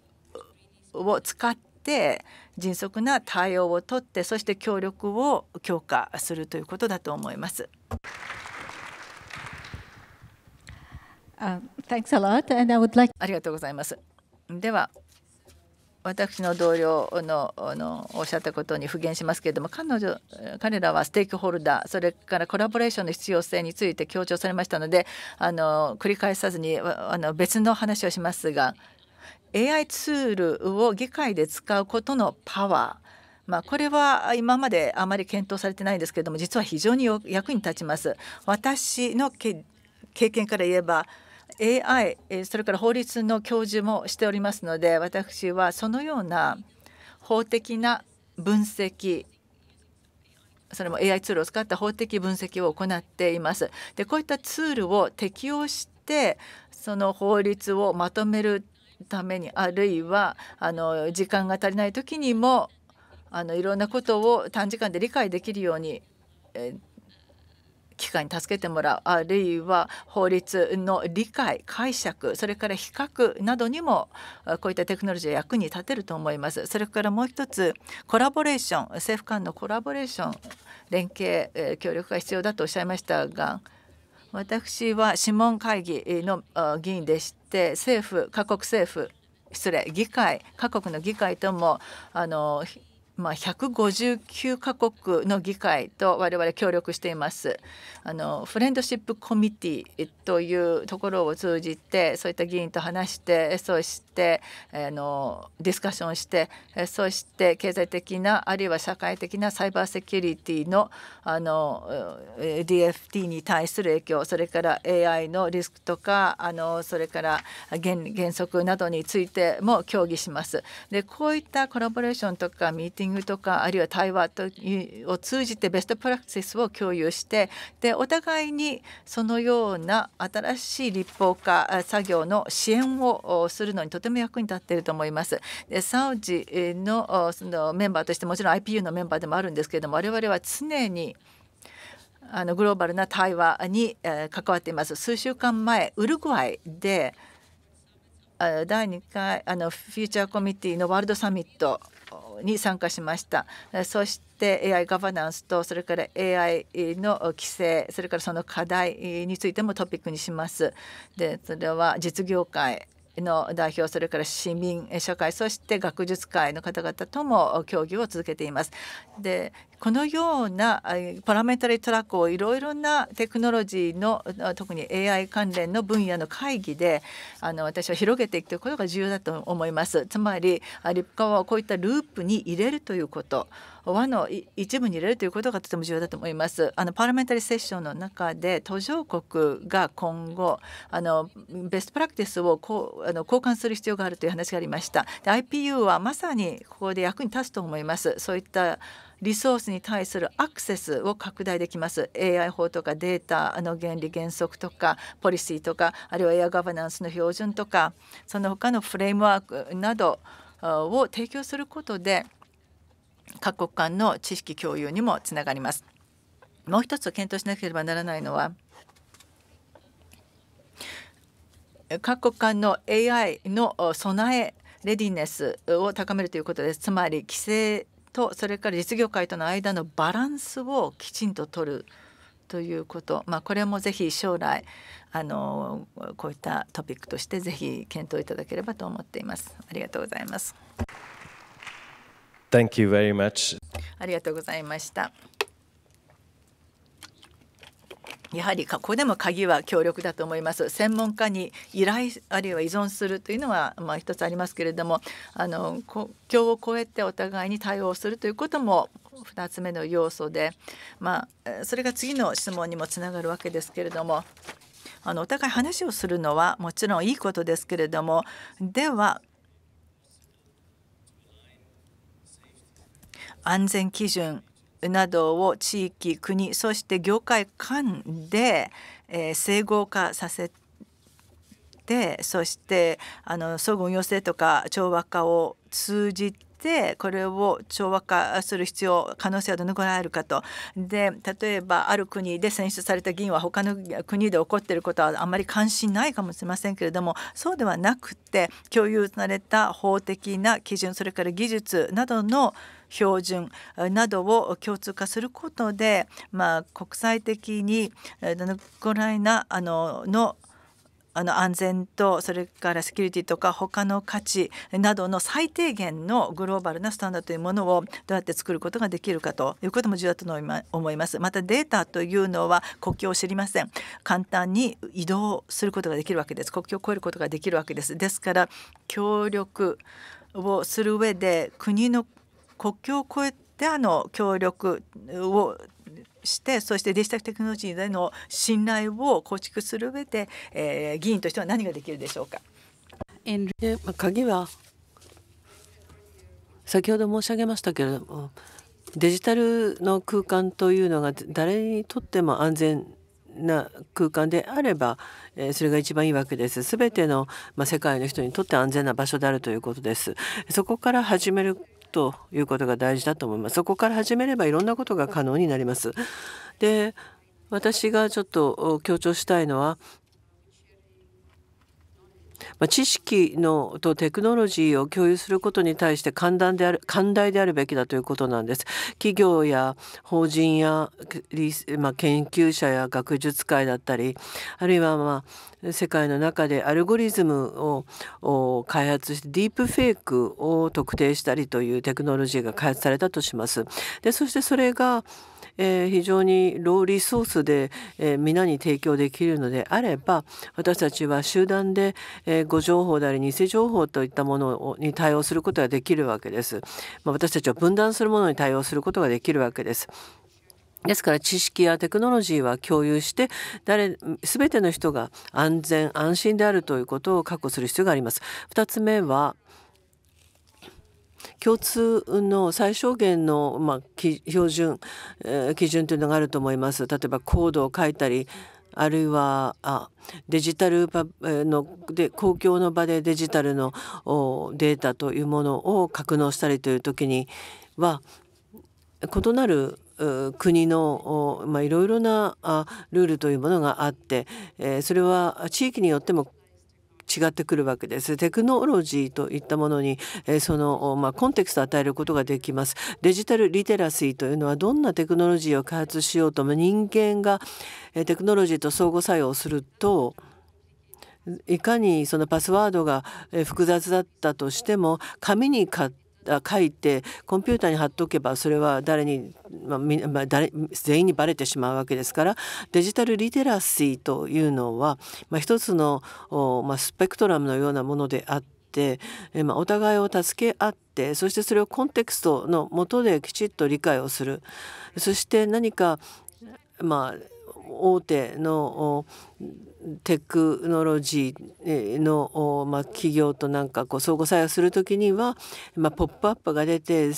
を使って迅速な対応をとってそして協力を強化するということだと思います。ありがとうございます。では私の同僚ののおっしゃったことに復元しますけれども彼女彼らはステークホルダーそれからコラボレーションの必要性について強調されましたのであの繰り返さずにあの別の話をしますが AI ツールを議会で使うことのパワーまあ、これは今まであまり検討されてないんですけれども実は非常に役に立ちます。私の経験から言えば AI それから法律の教授もしておりますので私はそのような法的な分析それも AI ツールを使った法的分析を行っています。でこういったツールを適用してその法律をまとめるためにあるいはあの時間が足りない時にもあのいろんなことを短時間で理解できるように、えー機関に助けてもらうあるいは法律の理解解釈それから比較などにもこういったテクノロジーは役に立てると思います。それからもう一つコラボレーション政府間のコラボレーション連携協力が必要だとおっしゃいましたが私は諮問会議の議員でして政府各国政府失礼議会各国の議会ともあのまあ、159カ国の議会と我々協力していますあのフレンドシップコミティというところを通じてそういった議員と話してそしてあのディスカッションしてそして経済的なあるいは社会的なサイバーセキュリティのあの DFT に対する影響それから AI のリスクとかあのそれから原原則などについても協議します。でこういったコラボレーションとかミーティングィングとかあるいは対話というを通じてベストプラクティスを共有してでお互いにそのような新しい立法化作業の支援をするのにとても役に立っていると思います。でサウジのそのメンバーとしてもちろん IPU のメンバーでもあるんですけれども我々は常にあのグローバルな対話に関わっています。数週間前ウルグアイで第2回あのフューチャーコミュニティのワールドサミットに参加しました。そして AI ガバナンスとそれから AI の規制それからその課題についてもトピックにします。でそれは実業界の代表それから市民社会そして学術界の方々とも協議を続けています。でこのようなパラメータリートラックをいろいろなテクノロジーの特に AI 関連の分野の会議であの私は広げていくということが重要だと思います。つまりリプカワをこういったループに入れるということ和の一部に入れるということがとても重要だと思います。あのパラメータリーセッションの中で途上国が今後あのベストプラクティスをこうあの交換する必要があるという話がありました。IPU はまさにここで役に立つと思います。そういったリソースに対するアクセスを拡大できます AI 法とかデータの原理原則とかポリシーとかあるいはエアガバナンスの標準とかその他のフレームワークなどを提供することで各国間の知識共有にもつながります。もう一つ検討しなければならないのは各国間の AI の備えレディネスを高めるということです。つまり規制とそれから実業界との間のバランスをきちんと取るということ、まあ、これもぜひ将来あのこういったトピックとしてぜひ検討いただければと思っています。ありがとうございます。Thank you very much. ありがとうございました。やはりここでも鍵は協力だと思います専門家に依頼あるいは依存するというのはまあ一つありますけれどもあの国境を越えてお互いに対応するということも2つ目の要素で、まあ、それが次の質問にもつながるわけですけれどもあのお互い話をするのはもちろんいいことですけれどもでは安全基準などを地域国そして業界間で、えー、整合化させてそしてあの相互用政とか調和化を通じててこれを調和化する必要可能性はどのぐらいあるかとで例えばある国で選出された議員は他の国で起こっていることはあんまり関心ないかもしれませんけれどもそうではなくて共有された法的な基準それから技術などの標準などを共通化することで、まあ、国際的にウクライナあののあの安全とそれからセキュリティとか他の価値などの最低限のグローバルなスタンダードというものをどうやって作ることができるかということも重要だと思います。またデータというのは国境を知りません。簡単に移動することができるわけです。国境を越えることができるわけです。ですから協力をする上で国の国境を越えてあの協力をしてそしてデジタルテクノロジーでの信頼を構築する上で、えー、議員としては何ができるでしょうか。鍵は先ほど申し上げましたけれどもデジタルの空間というのが誰にとっても安全な空間であればそれが一番いいわけです。全ての世界の人にとって安全な場所であるということです。そこから始めるということが大事だと思いますそこから始めればいろんなことが可能になりますで私がちょっと強調したいのはまあ、知識のとテクノロジーを共有することに対して寛大である寛大であるべきだということなんです。企業や法人や、まあ、研究者や学術界だったりあるいはまあ世界の中でアルゴリズムを開発してディープフェイクを特定したりというテクノロジーが開発されたとします。でそしてそれがえー、非常にローリソースで、えー、皆に提供できるのであれば私たちは集団で、えー、誤情報であり偽情報といったものに対応することができるわけです。まあ、私たちは分断するものに対応することができるわけです。ですから知識やテクノロジーは共有して誰全ての人が安全安心であるということを確保する必要があります。2つ目は共通の最小限の、まあ、標準、えー、基準というのがあると思います。例えばコードを書いたりあるいはあデジタルので公共の場でデジタルのデータというものを格納したりという時には異なる国のいろいろなルールというものがあってそれは地域によっても違ってくるわけです。テクノロジーといったものに、えその、まあ、コンテクストを与えることができます。デジタルリテラシーというのはどんなテクノロジーを開発しようとも人間が、えテクノロジーと相互作用するといかにそのパスワードが複雑だったとしても紙に買って書いてコンピューターに貼っておけばそれは誰に、まあまあ、誰全員にバレてしまうわけですからデジタルリテラシーというのは、まあ、一つの、まあ、スペクトラムのようなものであって、まあ、お互いを助け合っててそしてそれをコンテクストのもとできちっと理解をするそして何かまあ大手のテクノロジーの、ま企業となんかこう相互作用する時には、まあ、ポップアップが出て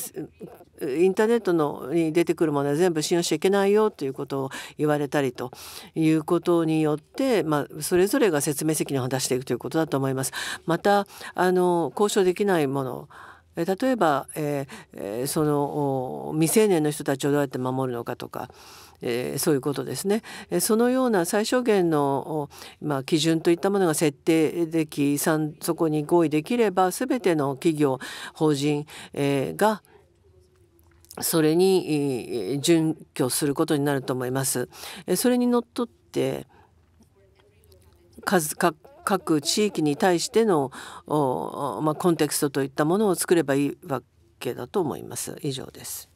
インターネットのに出てくるものは全部信用しちゃいけないよということを言われたりということによって、まあ、それぞれが説明責任を果たしていくということだと思います。またあの交渉できないもの例えば、えー、その未成年の人たちをどうやって守るのかとかえー、そういうことですね。えそのような最小限の、まあ、基準といったものが設定できそこに合意できれば全ての企業法人、えー、がそれに準拠することになると思います。えそれにのっとって数か各地域に対しての、まあ、コンテクストといったものを作ればいいわけだと思います。以上です。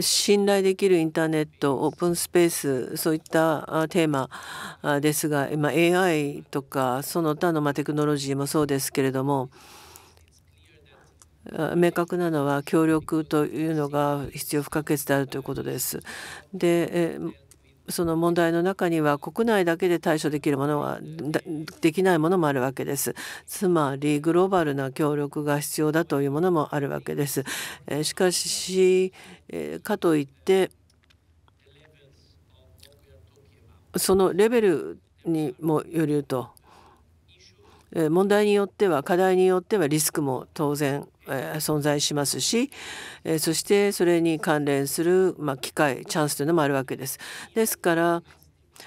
信頼できるインターネットオープンスペースそういったテーマですが今 AI とかその他のまテクノロジーもそうですけれども明確なのは協力というのが必要不可欠であるということです。でその問題の中には国内だけで対処できるものはできないものもあるわけです。つまりグローバルな協力が必要だというものもあるわけです。しかしかといってそのレベルにもよりると問題によっては課題によってはリスクも当然え存在しますし、えそしてそれに関連する、ま機会チャンスというのもあるわけです。ですから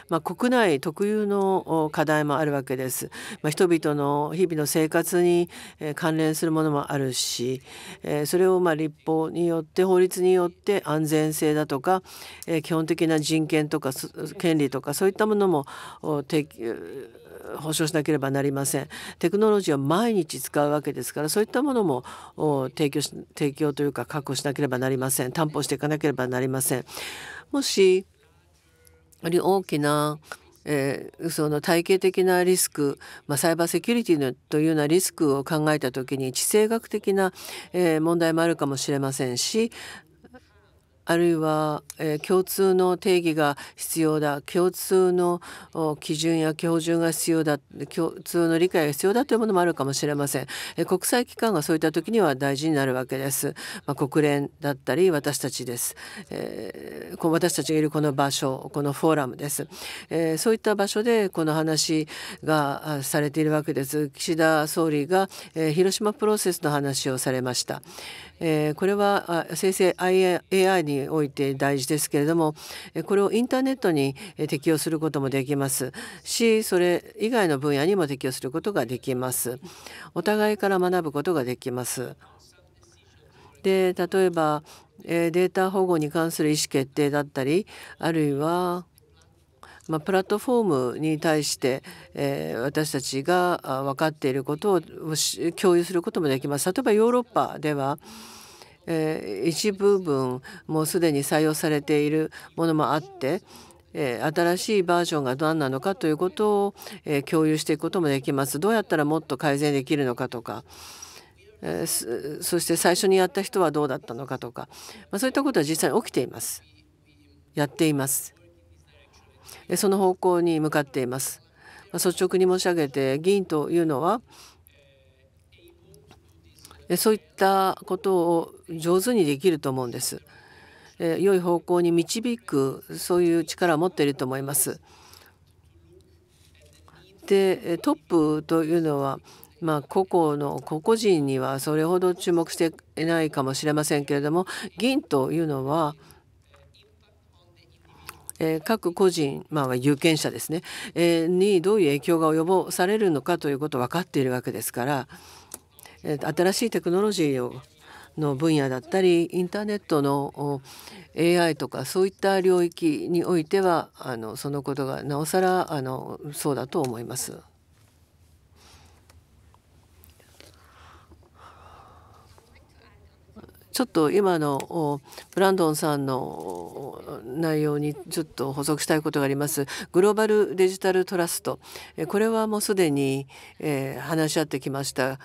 まあ、国内特有の課題もあるわけです。まあ、人々の日々の生活に関連するものもあるし、それをまあ立法によって法律によって安全性だとか基本的な人権とか権利とかそういったものも保証しなければなりません。テクノロジーは毎日使うわけですからそういったものも提供し提供というか確保しなければなりません担保していかなければなりません。もしより大きなえー、その体系的なリスク、まあ、サイバーセキュリティのというようなリスクを考えた時に地政学的な、えー、問題もあるかもしれませんしあるいは、えー、共通の定義が必要だ共通の基準や標準が必要だ共通の理解が必要だというものもあるかもしれません、えー、国際機関がそういった時には大事になるわけです、まあ、国連だったり私たちです、えー、私たちがいるこの場所このフォーラムです、えー、そういった場所でこの話がされているわけです岸田総理が、えー、広島プロセスの話をされました、えこれは生成 AI において大事ですけれどもこれをインターネットに適用することもできますしそれ以外の分野にも適用することができますお互いから学ぶことができますで例えばデータ保護に関する意思決定だったりあるいはまあ、プラットフォームに対して、えー、私たちが分かっていることを共有することもできます。例えばヨーロッパではえー、一部分もうすでに採用されているものもあって、えー、新しいバージョンが何なのかということを、えー、共有していくこともできます。どうやったらもっと改善できるのかとか、えー、そして最初にやった人はどうだったのかとか、まあ、そういったことは実際に起きています。やっています。その方向に向かっています。率直に申し上げて議員というのはそういったことを上手にできると思うんです。良い方向に導くそういう力を持っていると思います。でトップというのはまあ、個々の個々人にはそれほど注目していないかもしれませんけれども議員というのはえー、各個人、まあ、有権者ですね、えー、にどういう影響が及ぼされるのかということを分かっているわけですから、えー、新しいテクノロジーをの分野だったりインターネットの AI とかそういった領域においてはあのそのことがなおさらあのそうだと思います。ちょっと今のブランドンさんの内容にちょっと補足したいことがありますグローバルデジタルトラストこれはもうすでに、え話し合ってきました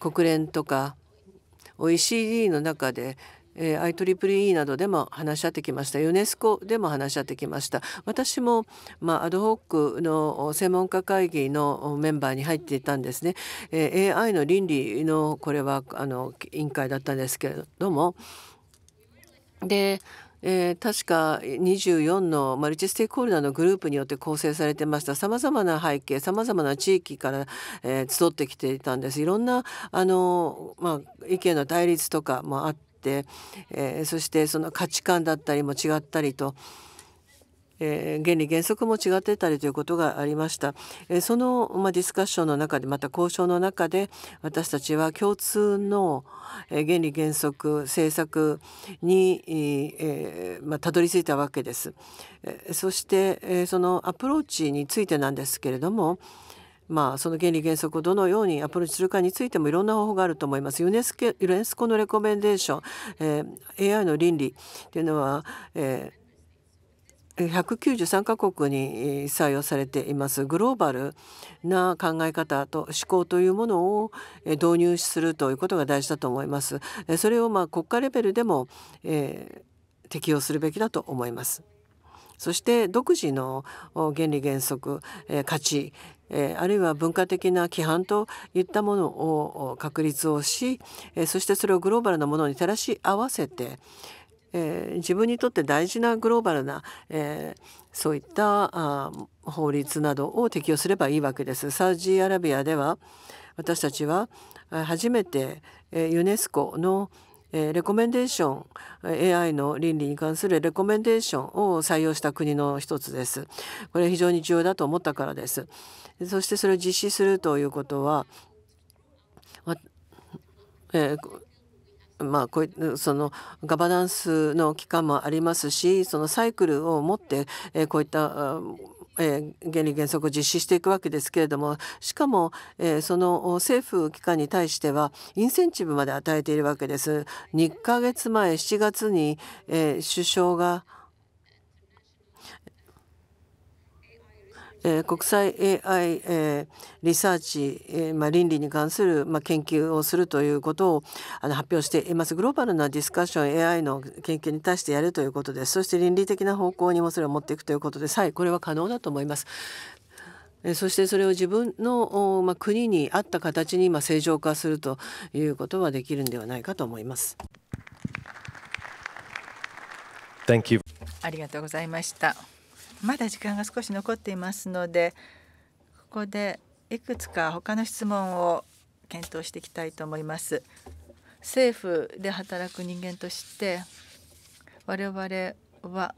国連とか OECD の中でえー、IEEE などでも話し合ってきましたユネスコでも話し合ってきました私も、まあ、アドホックの専門家会議のメンバーに入っていたんですね、えー、AI の倫理のこれはあの委員会だったんですけれどもでえー、確か24のマルチステークホルダーのグループによって構成されてましたさまざまな背景さまざまな地域から、えー、集ってきていたんですいろんなあの、まあ、意見の対立とかもあって、えー、そしてその価値観だったりも違ったりと、えー、原理原則も違ってたりということがありました、えー、その、まあ、ディスカッションの中でまた交渉の中で私たちは共通の、え原理原則政策に、えーまあ、たどり着いたわけです、えそして、えー、そのアプローチについてなんですけれども、まあ、その原理原則をどのようにアプローチするかについてもいろんな方法があると思います。ユネスコユネスコのレコメンデーション、えー、AI の倫理というのは、えー193カ国に採用されていますグローバルな考え方と思考というものを導入するということが大事だと思います。それをまあ国家レベルでも、えー、適用するべきだと思います。そして独自の原理原則、価値、あるいは文化的な規範といったものを確立をし、そしてそれをグローバルなものに照らし合わせて、自分にとって大事なグローバルな、そういった法律などを適用すればいいわけです。サウジアラビアでは私たちは初めてユネスコのレコメンデーション AI の倫理に関するレコメンデーションを採用した国の一つです。これ非常に重要だと思ったからです。そしてそれを実施するということは、えー、まあ、こうそのガバナンスの期間もありますしそのサイクルを持って、えこういったえ原理原則を実施していくわけですけれどもしかも、えその政府機関に対してはインセンティブまで与えているわけです。2ヶ月前7月に、え首相がえー、国際 AI、えー、リサーチ、えーまあ、倫理に関する、まあ、研究をするということをあの発表していますグローバルなディスカッション AI の研究に対してやるということですそして倫理的な方向にもそれを持っていくということです、はい、これは可能だと思います。そしてそれを自分の、まあ、国に合った形にあ、正常化するということはできるんではないかと思います。ありがとうございました。まだ時間が少し残っていますのでここでいくつか他の質問を検討していきたいと思います。政府で働く人間として我々は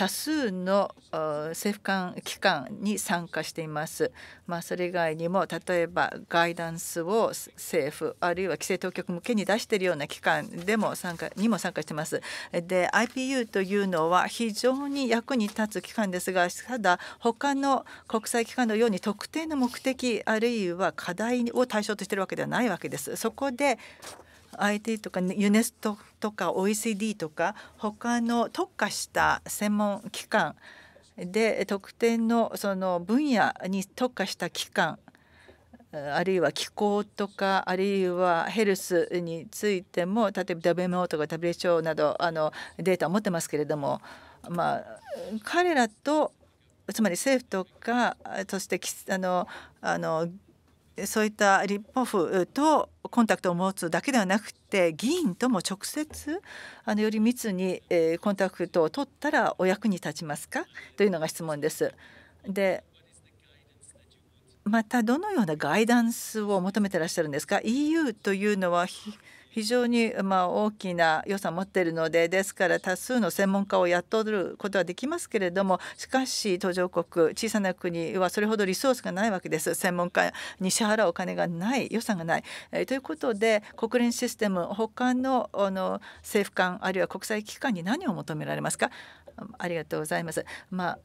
多数の政府間機関に参加しています。まあ、それ以外にも例えばガイダンスを政府あるいは規制当局向けに出しているような機関でも参加にも参加しています。で IPU というのは非常に役に立つ機関ですがただ他の国際機関のように特定の目的あるいは課題を対象としているわけではないわけです。そこで IT とかユネスコとか OECD とか他の特化した専門機関で特典のその分野に特化した機関あるいは気候とかあるいはヘルスについても例えば WMO とか WHO などあのデータを持ってますけれども、まあ、彼らとつまり政府とかそしてあのあのそういった立法府とコンタクトを持つだけではなくて議員とも直接あのより密にコンタクトを取ったらお役に立ちますかというのが質問です。でまたどのようなガイダンスを求めてらっしゃるんですか EU というのは非常にまあ大きな予算を持っているのでですから多数の専門家を雇うことはできますけれどもしかし途上国小さな国はそれほどリソースがないわけです専門家に支払うお金がない予算がない。えということで国連システム他のあの政府間あるいは国際機関に何を求められますかありがとうございます。まあ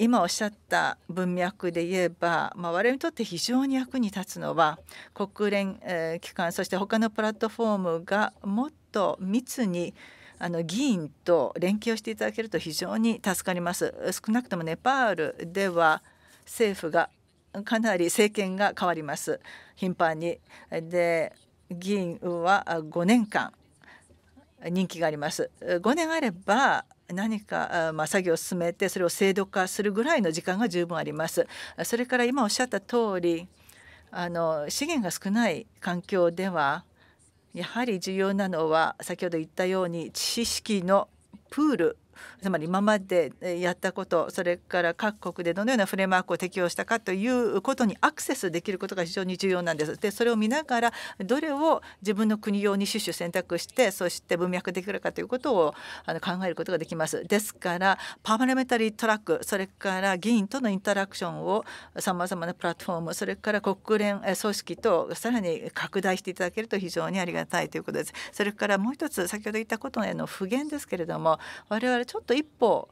今おっしゃった文脈で言えば、まあ、我々にとって非常に役に立つのは国連、えー、機関そして他のプラットフォームがもっと密にあの議員と連携をしていただけると非常に助かります。少なくともネパールでは政府がかなり政権が変わります頻繁に。で議員は5年間任期があります。5年あれば何か、まあ、作業を進めてそれを制度化するぐらいの時間が十分あります。それから今おっしゃった通りあの資源が少ない環境ではやはり重要なのは先ほど言ったように知識のプールつまり今までやったことそれから各国でどのようなフレームワークを適用したかということにアクセスできることが非常に重要なんです。でそれを見ながらどれを自分の国用に種々選択してそして文脈できるかということをあの考えることができます。ですからパーマネメタリートラックそれから議員とのインタラクションをさまざまなプラットフォームそれから国連組織とさらに拡大していただけると非常にありがたいということです。それからもう一つ先ほど言ったことへの不言ですけれども我々ちょっと一歩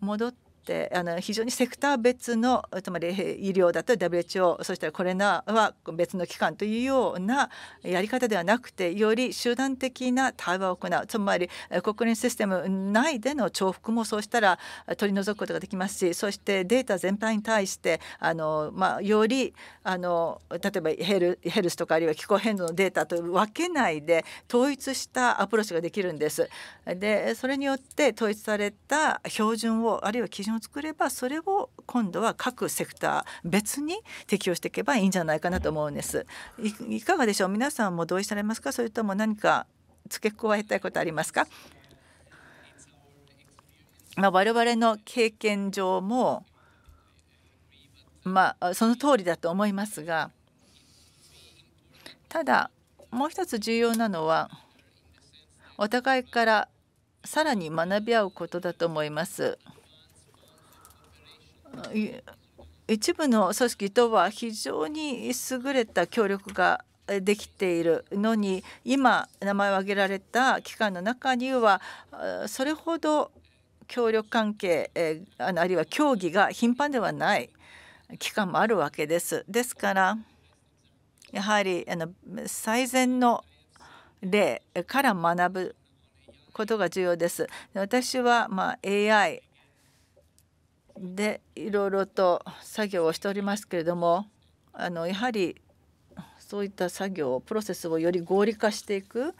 戻っってあの非常にセクター別のつまり医療だった WHO そしたらこれなは別の機関というようなやり方ではなくてより集団的な対話を行うつまり国連システム内での重複もそうしたら取り除くことができますしそしてデータ全体に対してあの、まあ、よりあの例えばヘルヘルスとかあるいは気候変動のデータと分けないで統一したアプローチができるんです。でそれによって統一された標準をあるいは基準を作ればそれを今度は各セクター別に適用していけばいいんじゃないかなと思うんですいかがでしょう皆さんも同意されますかそれとも何か付け加えたいことありますかまあ、我々の経験上もまあその通りだと思いますがただもう一つ重要なのはお互いからさらに学び合うことだと思います。一部の組織とは非常に優れた協力ができているのに今名前を挙げられた機関の中にはそれほど協力関係あるいは協議が頻繁ではない機関もあるわけです。ですからやはりあの最善の例から学ぶことが重要です。私はま AI でいろいろと作業をしておりますけれどもあのやはりそういった作業プロセスをより合理化していく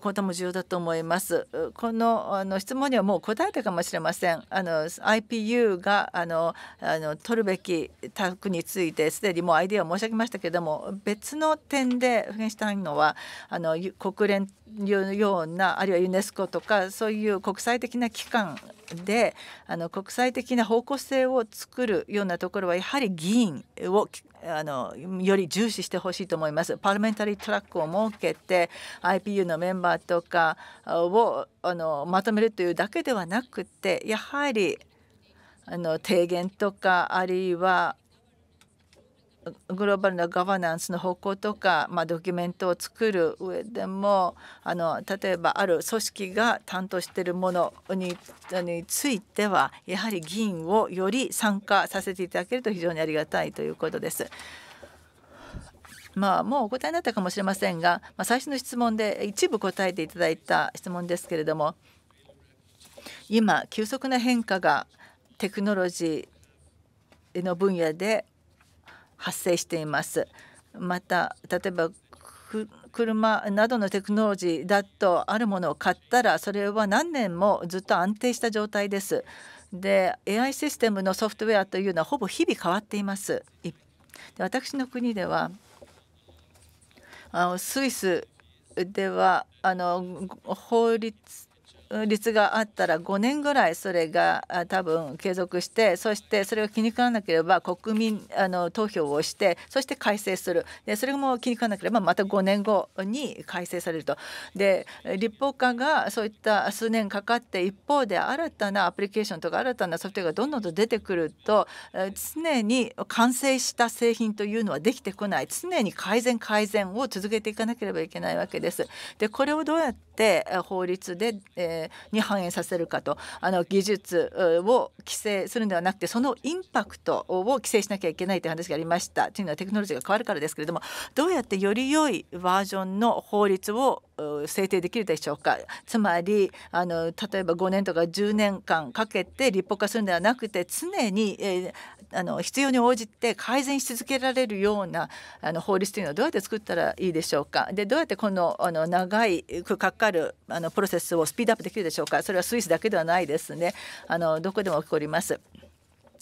ことも重要だと思います。このあの質問にはもう答えたかもしれません。あの IPU があのあの取るべきタグについてすでにもうアイデアを申し上げましたけれども別の点で復元したいのはあの国連のようなあるいはユネスコとかそういう国際的な機関であの国際的な方向性を作るようなところはやはり議員をあのより重視してほしいと思います。パーメンタリートラックを設けて IPU のメンバーとかをあのまとめるというだけではなくてやはりあの提言とかあるいはグローバルなガバナンスの方向とか、まあ、ドキュメントを作る上でもあの例えばある組織が担当しているものにについてはやはり議員をより参加させていただけると非常にありがたいということです。まあ、もうお答えになったかもしれませんが、まあ、最初の質問で一部答えていただいた質問ですけれども今急速な変化がテクノロジーの分野で発生しています。また例えば車などのテクノロジーだとあるものを買ったらそれは何年もずっと安定した状態です。で AI システムのソフトウェアというのはほぼ日々変わっています。で私の国ではあのスイスではあの法律率があったら5年ぐらいそれが多分継続してそしてそれが気に食わなければ国民あの投票をしてそして改正するでそれも気に食わなければまた5年後に改正されるとで立法化がそういった数年かかって一方で新たなアプリケーションとか新たなソフトウェアがどんどんと出てくると常に完成した製品というのはできてこない常に改善改善を続けていかなければいけないわけです。でこれをどうやって法律で、えーえー、に反映させるかとあの技術を規制するんではなくてそのインパクトを規制しなきゃいけないという話がありましたというのはテクノロジーが変わるからですけれどもどうやってより良いバージョンの法律を制定できるでしょうかつまりあの例えば5年とか10年間かけて立法化するんではなくて常に、えー、あの必要に応じて改善し続けられるようなあの法律というのはどうやって作ったらいいでしょうかでどうやってこのあの長いかかるあのプロセスをスピードアップできるでしょうかそれはスイスだけではないですねあのどこでも起こります。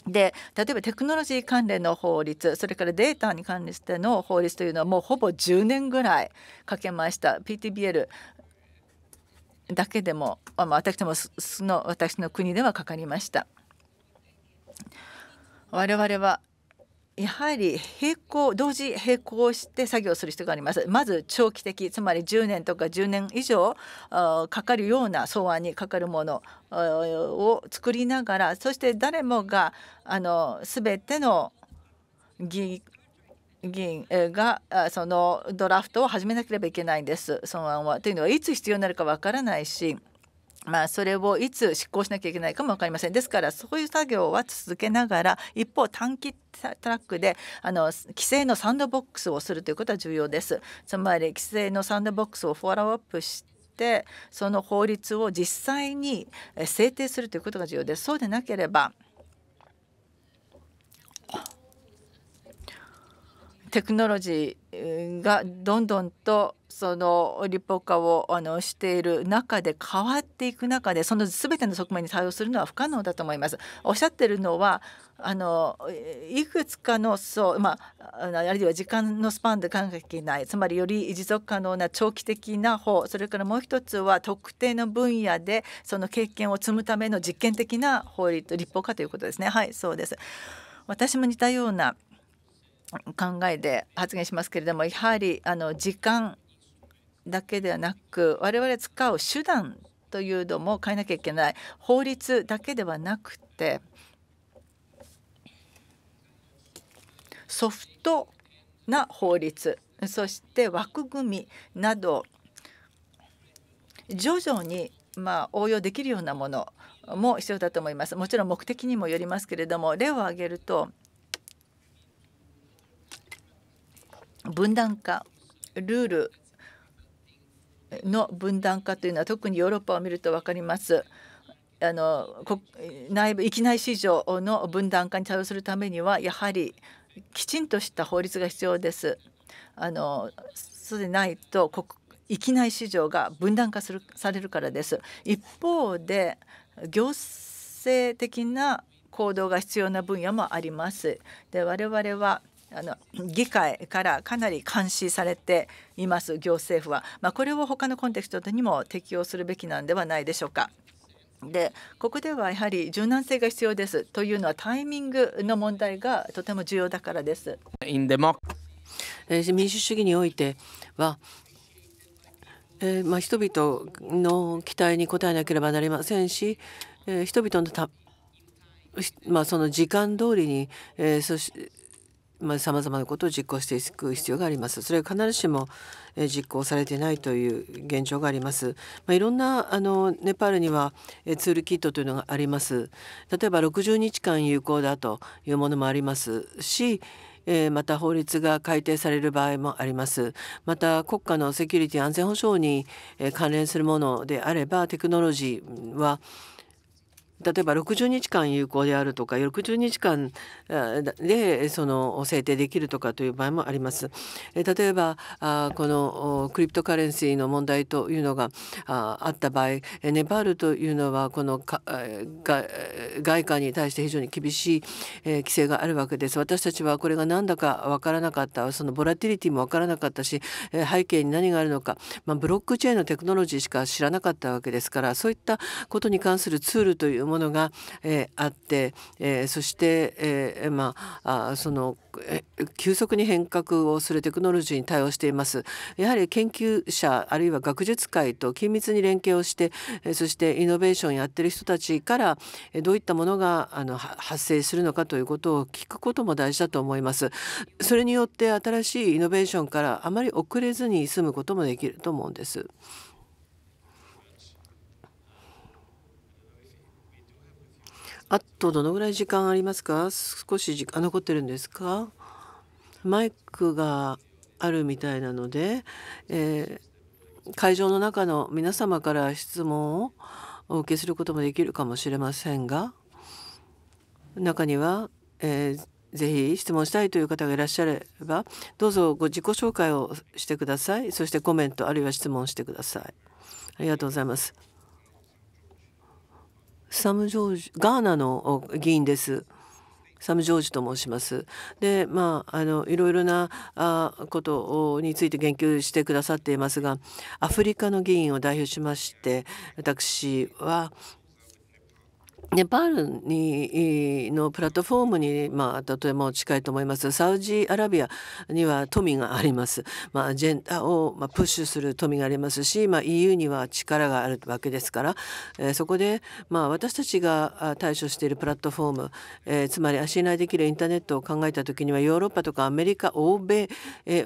で例えばテクノロジー関連の法律それからデータに関連しての法律というのはもうほぼ10年ぐらいかけました PTBL だけでも、私もの私の国ではかかりました。我々はやはり並行同時並行して作業する必要がありますまず長期的つまり10年とか10年以上かかるような草案にかかるものを作りながらそして誰もがあの全ての議議員がそのドラフトを始めなければいけないんです草案は。というのはいつ必要になるかわからないし。まあ、それをいつ執行しなきゃいけないかも分かりませんですからそういう作業は続けながら一方短期トラックであの規制のサンドボックスをするということは重要です。つまり規制のサンドボックスをフォローアップしてその法律を実際に制定するということが重要です。そうでなければテクノロジーがどんどんとその立法化をあのしている中で変わっていく中でその全ての側面に対応するのは不可能だと思います。おっしゃってるのはあのいくつかのそう、まあ、あるいは時間のスパンで考えきないつまりより持続可能な長期的な方それからもう一つは特定の分野でその経験を積むための実験的な法律立法化ということですね。はいそうです私も似たような考えで発言しますけれどもやはりあの時間だけではなく我々使う手段というのも変えなきゃいけない法律だけではなくてソフトな法律そして枠組みなど徐々にまあ応用できるようなものも必要だと思います。もちろん目的にもよりますけれども例を挙げると分断化ルールの分断化というのは特にヨーロッパを見ると分かります。あの内部域内市場の分断化に対応するためにはやはりきちんとした法律が必要です。あのそうでないと国域内市場が分断化するされるからです。一方で行政的な行動が必要な分野もあります。で我々はあの議会からかなり監視されています行政府は、まあ、これを他のコンテクストにも適用するべきなんではないでしょうか。でここではやはり柔軟性が必要ですというのはタイミングの問題がとても重要だからです。民主主義においてはえー、まあ、人々の期待に応えなければなりませんし、えー、人々のた、まあ、その時間通りに、えー、そしてまあ、様々なことを実行していく必要があります。それが必ずしも実行されていないという現状があります。まあ、いろんなあのネパールにはツールキットというのがあります。例えば60日間有効だというものもありますし、また法律が改定される場合もあります。また国家のセキュリティ安全保障に関連するものであればテクノロジーは例えば60日間有効であるとか60日間でその制定できるとかという場合もあります。例えばこのクリプトカレンシーの問題というのがあった場合ネパールというのはこの外貨に対して非常に厳しい規制があるわけです。私たちはこれが何だか分からなかったそのボラティリティも分からなかったし背景に何があるのか、まあ、ブロックチェーンのテクノロジーしか知らなかったわけですからそういったことに関するツールといううものが、えあって、えそして、えまあ、その急速に変革をするテクノロジーに対応しています。やはり研究者あるいは学術界と緊密に連携をしてそしてイノベーションやってる人たちからどういったものがあの発生するのかということを聞くことも大事だと思います。それによって新しいイノベーションからあまり遅れずに済むこともできると思うんです。あとどのぐらい時間ありますか少し時間残ってるんですかマイクがあるみたいなので、えー、会場の中の皆様から質問をお受けすることもできるかもしれませんが中には、えー、ぜひ質問したいという方がいらっしゃればどうぞご自己紹介をしてくださいそしてコメントあるいは質問してくださいありがとうございますサム・ジョージガーナの議員です。サム・ジョージと申します。でまああのいろいろなあことについて言及してくださっていますがアフリカの議員を代表しまして私はネパールにのプラットフォームに、まあ、とても近いと思いますサウジアラビアには富があります、まあ、アジェンダを、プッシュする富がありますし、まあ、EU には力があるわけですから、えー、そこで、まあ、私たちが対処しているプラットフォーム、えー、つまり信頼できるインターネットを考えた時にはヨーロッパとかアメリカ欧米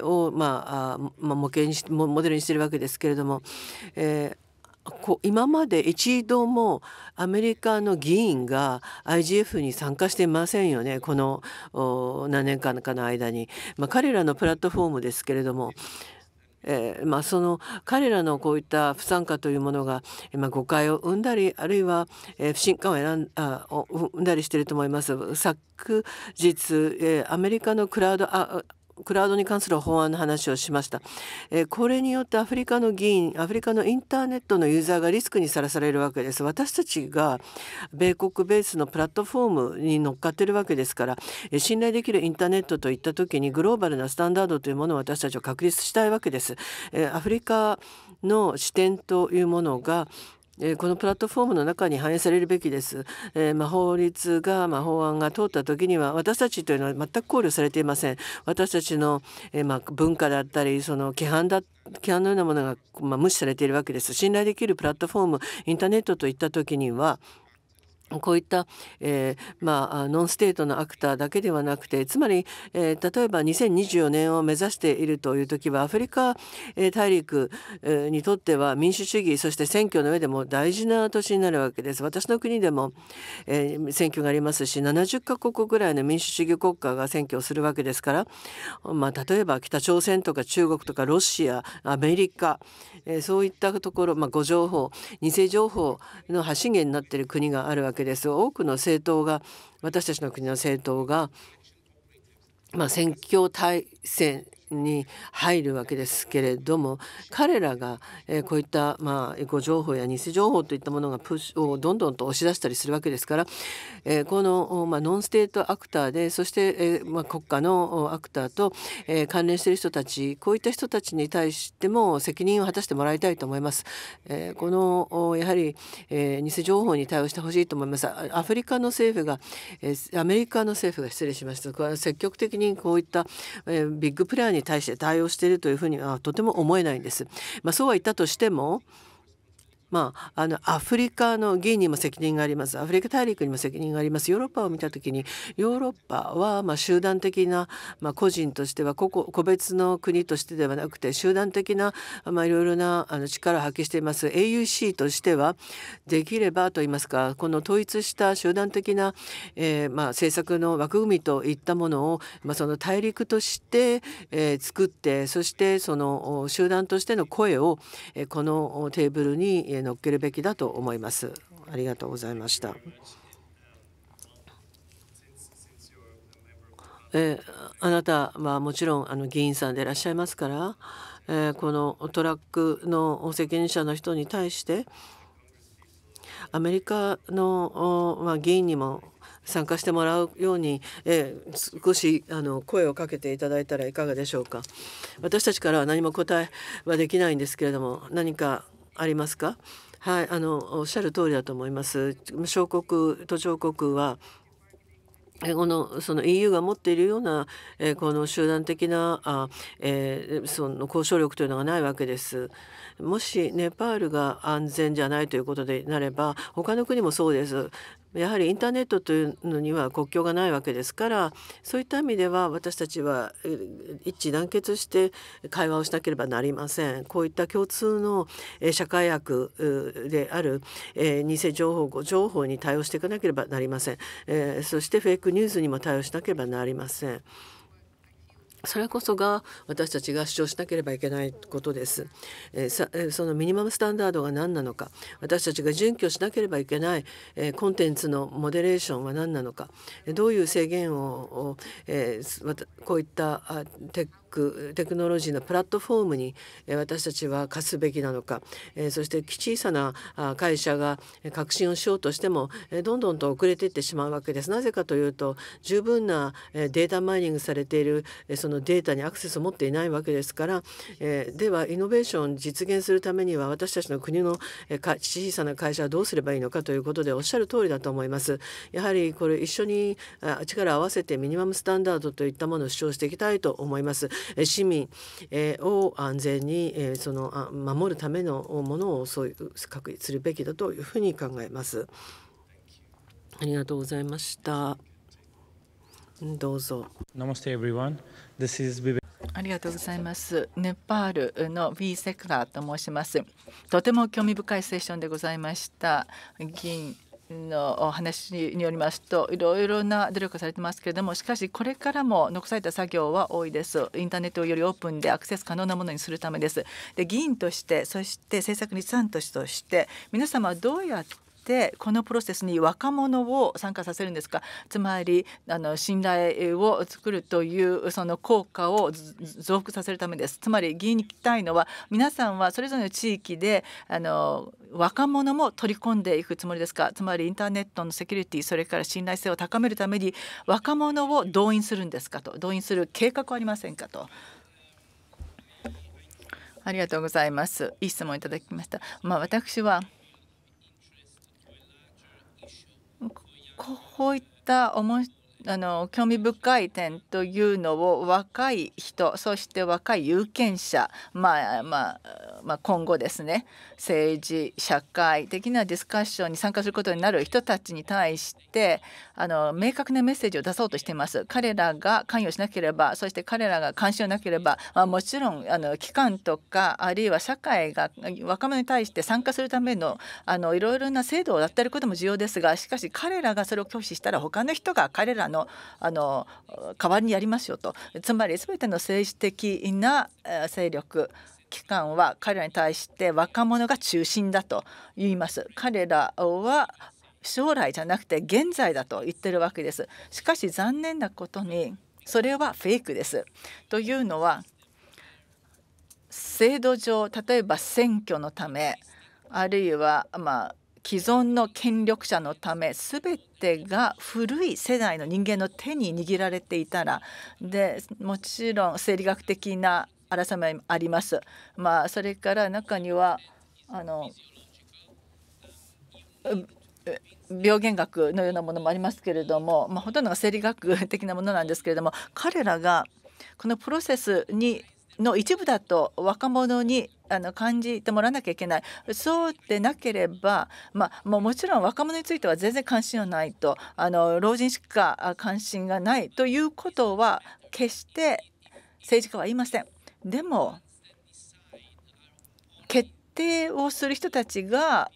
を、まあまあ、模型にしモデルにしているわけですけれども、えーこ今まで一度もアメリカの議員が IGF に参加していませんよねこの何年間かの間に、まあ、彼らのプラットフォームですけれども。えーまあ、その彼らのこういった不参加というものが、まあ、誤解を生んだりあるいは、え不信感を選んあ生んだりしていると思います。昨日、えー、アメリカのクラウドクラウドに関する法案の話をしました、えー、これによってアフリカの議員アフリカのインターネットのユーザーがリスクにさらされるわけです私たちが米国ベースのプラットフォームに乗っかってるわけですから、えー、信頼できるインターネットといった時にグローバルなスタンダードというものを私たちは確立したいわけです、えー、アフリカの視点というものがえー、このプラットフォームの中に反映されるべきです。えー、まあ、法律が、まあ、法案が通った時には私たちというのは全く考慮されていません。私たちの、えー、まあ、文化だったりその規範だ規範のようなものが、ま無視されているわけです。信頼できるプラットフォームインターネットといった時にはこういった、えーまあ、ノンステートのアクターだけではなくてつまり、えー、例えば2024年を目指しているという時はアフリカ、えー、大陸、えー、にとっては民主主義そして選挙の上でも大事な年になるわけです。私の国でも、えー、選挙がありますし70カ国ぐらいの民主主義国家が選挙をするわけですから、まあ、例えば北朝鮮とか中国とかロシアアメリカ、えそういったところ、まあ、誤情報偽情報の発信源になっている国があるわけです多くの政党が私たちの国の政党が、まあ、選挙対戦に入るわけですけれども彼らが、えこういった、まあ、エコ情報や偽情報といったものがプッシュをどんどんと押し出したりするわけですから、えこの、まあ、ノンステートアクターでそして、えまあ、国家のアクターと、え関連している人たちこういった人たちに対しても責任を果たしてもらいたいと思います。えこのやはり、え偽情報に対応してほしいと思います。アフリカの政府が、えアメリカの政府が失礼しましたこれは積極的にこういった、えビッグプランに対して対応しているというふうにはとても思えないんです。まあ、そうは言ったとしてもまあ、あのアフリカの議員にも責任がありますアフリカ大陸にも責任がありますヨーロッパを見た時にヨーロッパはま集団的な、まあ、個人としては個々個別の国としてではなくて集団的ないろいろなあの力を発揮しています AUC としてはできればといいますかこの統一した集団的な、えー、ま政策の枠組みといったものを、まあ、その大陸として、えー、作ってそしてその集団としての声を、えこのテーブルに、で乗っけるべきだと思います。ありがとうございました。えあなたはもちろんあの議員さんでいらっしゃいますから、えこのトラックの責任者の人に対してアメリカの、ま議員にも参加してもらうように、えー、少しあの声をかけていただいたらいかがでしょうか私たちからは何も答えはできないんですけれども何かありますかはい、あのおっしゃる通りだと思います。小国途上国はこのその EU が持っているような、えー、この集団的なあ、えー、その交渉力というのがないわけです。もしネパールが安全じゃないということになれば他の国もそうです。やはりインターネットというのには国境がないわけですからそういった意味では私たちは一致団結して会話をしなければなりませんこういった共通の社会悪である偽情報誤情報に対応していかなければなりませんそしてフェイクニュースにも対応しなければなりません。それこそが私たちが主張しなければいけないことです。えー、そのミニマムスタンダードが何なのか私たちが準拠しなければいけない、えー、コンテンツのモデレーションは何なのかどういう制限を、えー、こういったテックテクノロジーのプラットフォームに私たちは課すべきなのかそして小さな会社が革新をしようとしてもどんどんと遅れていってしまうわけです。なぜかというと十分なデータマイニングされているそのデータにアクセスを持っていないわけですからではイノベーション実現するためには私たちの国の小さな会社はどうすればいいのかということでおっしゃる通りだと思います。やはりこれ一緒に力を合わせてミニマムスタンダードといったものを主張していきたいと思います。市民を安全にその守るためのものをそういう確立するべきだというふうに考えます。ありがとうございました。どうぞ。ありがとうございます。ネパールのビーセクラーと申します。とても興味深いセッションでございました。議員のお話によりますといろいろな努力をされてますけれどもしかしこれからも残された作業は多いですインターネットをよりオープンでアクセス可能なものにするためですで議員としてそして政策立案として皆様はどうやっしてこのプロセスに若者を参加させるんですかつまりあの信頼を作るというその効果を増幅させるためですつまり議員に聞きたいのは皆さんはそれぞれの地域であの若者も取り込んでいくつもりですかつまりインターネットのセキュリティそれから信頼性を高めるために若者を動員するんですかと動員する計画はありませんかと。ありがとうございます。いい質問いただきました。まあ、私はこういったおもあの興味深い点というのを若い人そして若い有権者、まあまあまあ、今後ですね政治社会的なディスカッションに参加することになる人たちに対してあの明確なメッセージを出そうとしています。彼らが関与しなければ、そして彼らが関心をなければ、まあ、もちろんあの機関とかあるいは社会が若者に対して参加するためのあのいろいろな制度をやっていることも重要ですが、しかし彼らがそれを拒否したら他の人が彼らのあの代わりにやりますよと。つまり全ての政治的な勢力機関は彼らに対して若者が中心だと言います。彼らは将来じゃなくて現在だと言ってるわけです。しかし残念なことにそれはフェイクです。というのは制度上例えば選挙のためあるいはまあ既存の権力者のため全てが古い世代の人間の手に握られていたらでもちろん生理学的な改めあります。まあ、それから中にはあの病原学のようなものもありますけれども、まあ、ほとんどが生理学的なものなんですけれども彼らがこのプロセスにの一部だと若者にあの感じてもらわなきゃいけないそうでなければ、まあ、もうもちろん若者については全然関心はないとあの老人しか関心がないということは決して政治家は言いません。でも決定をする人たちが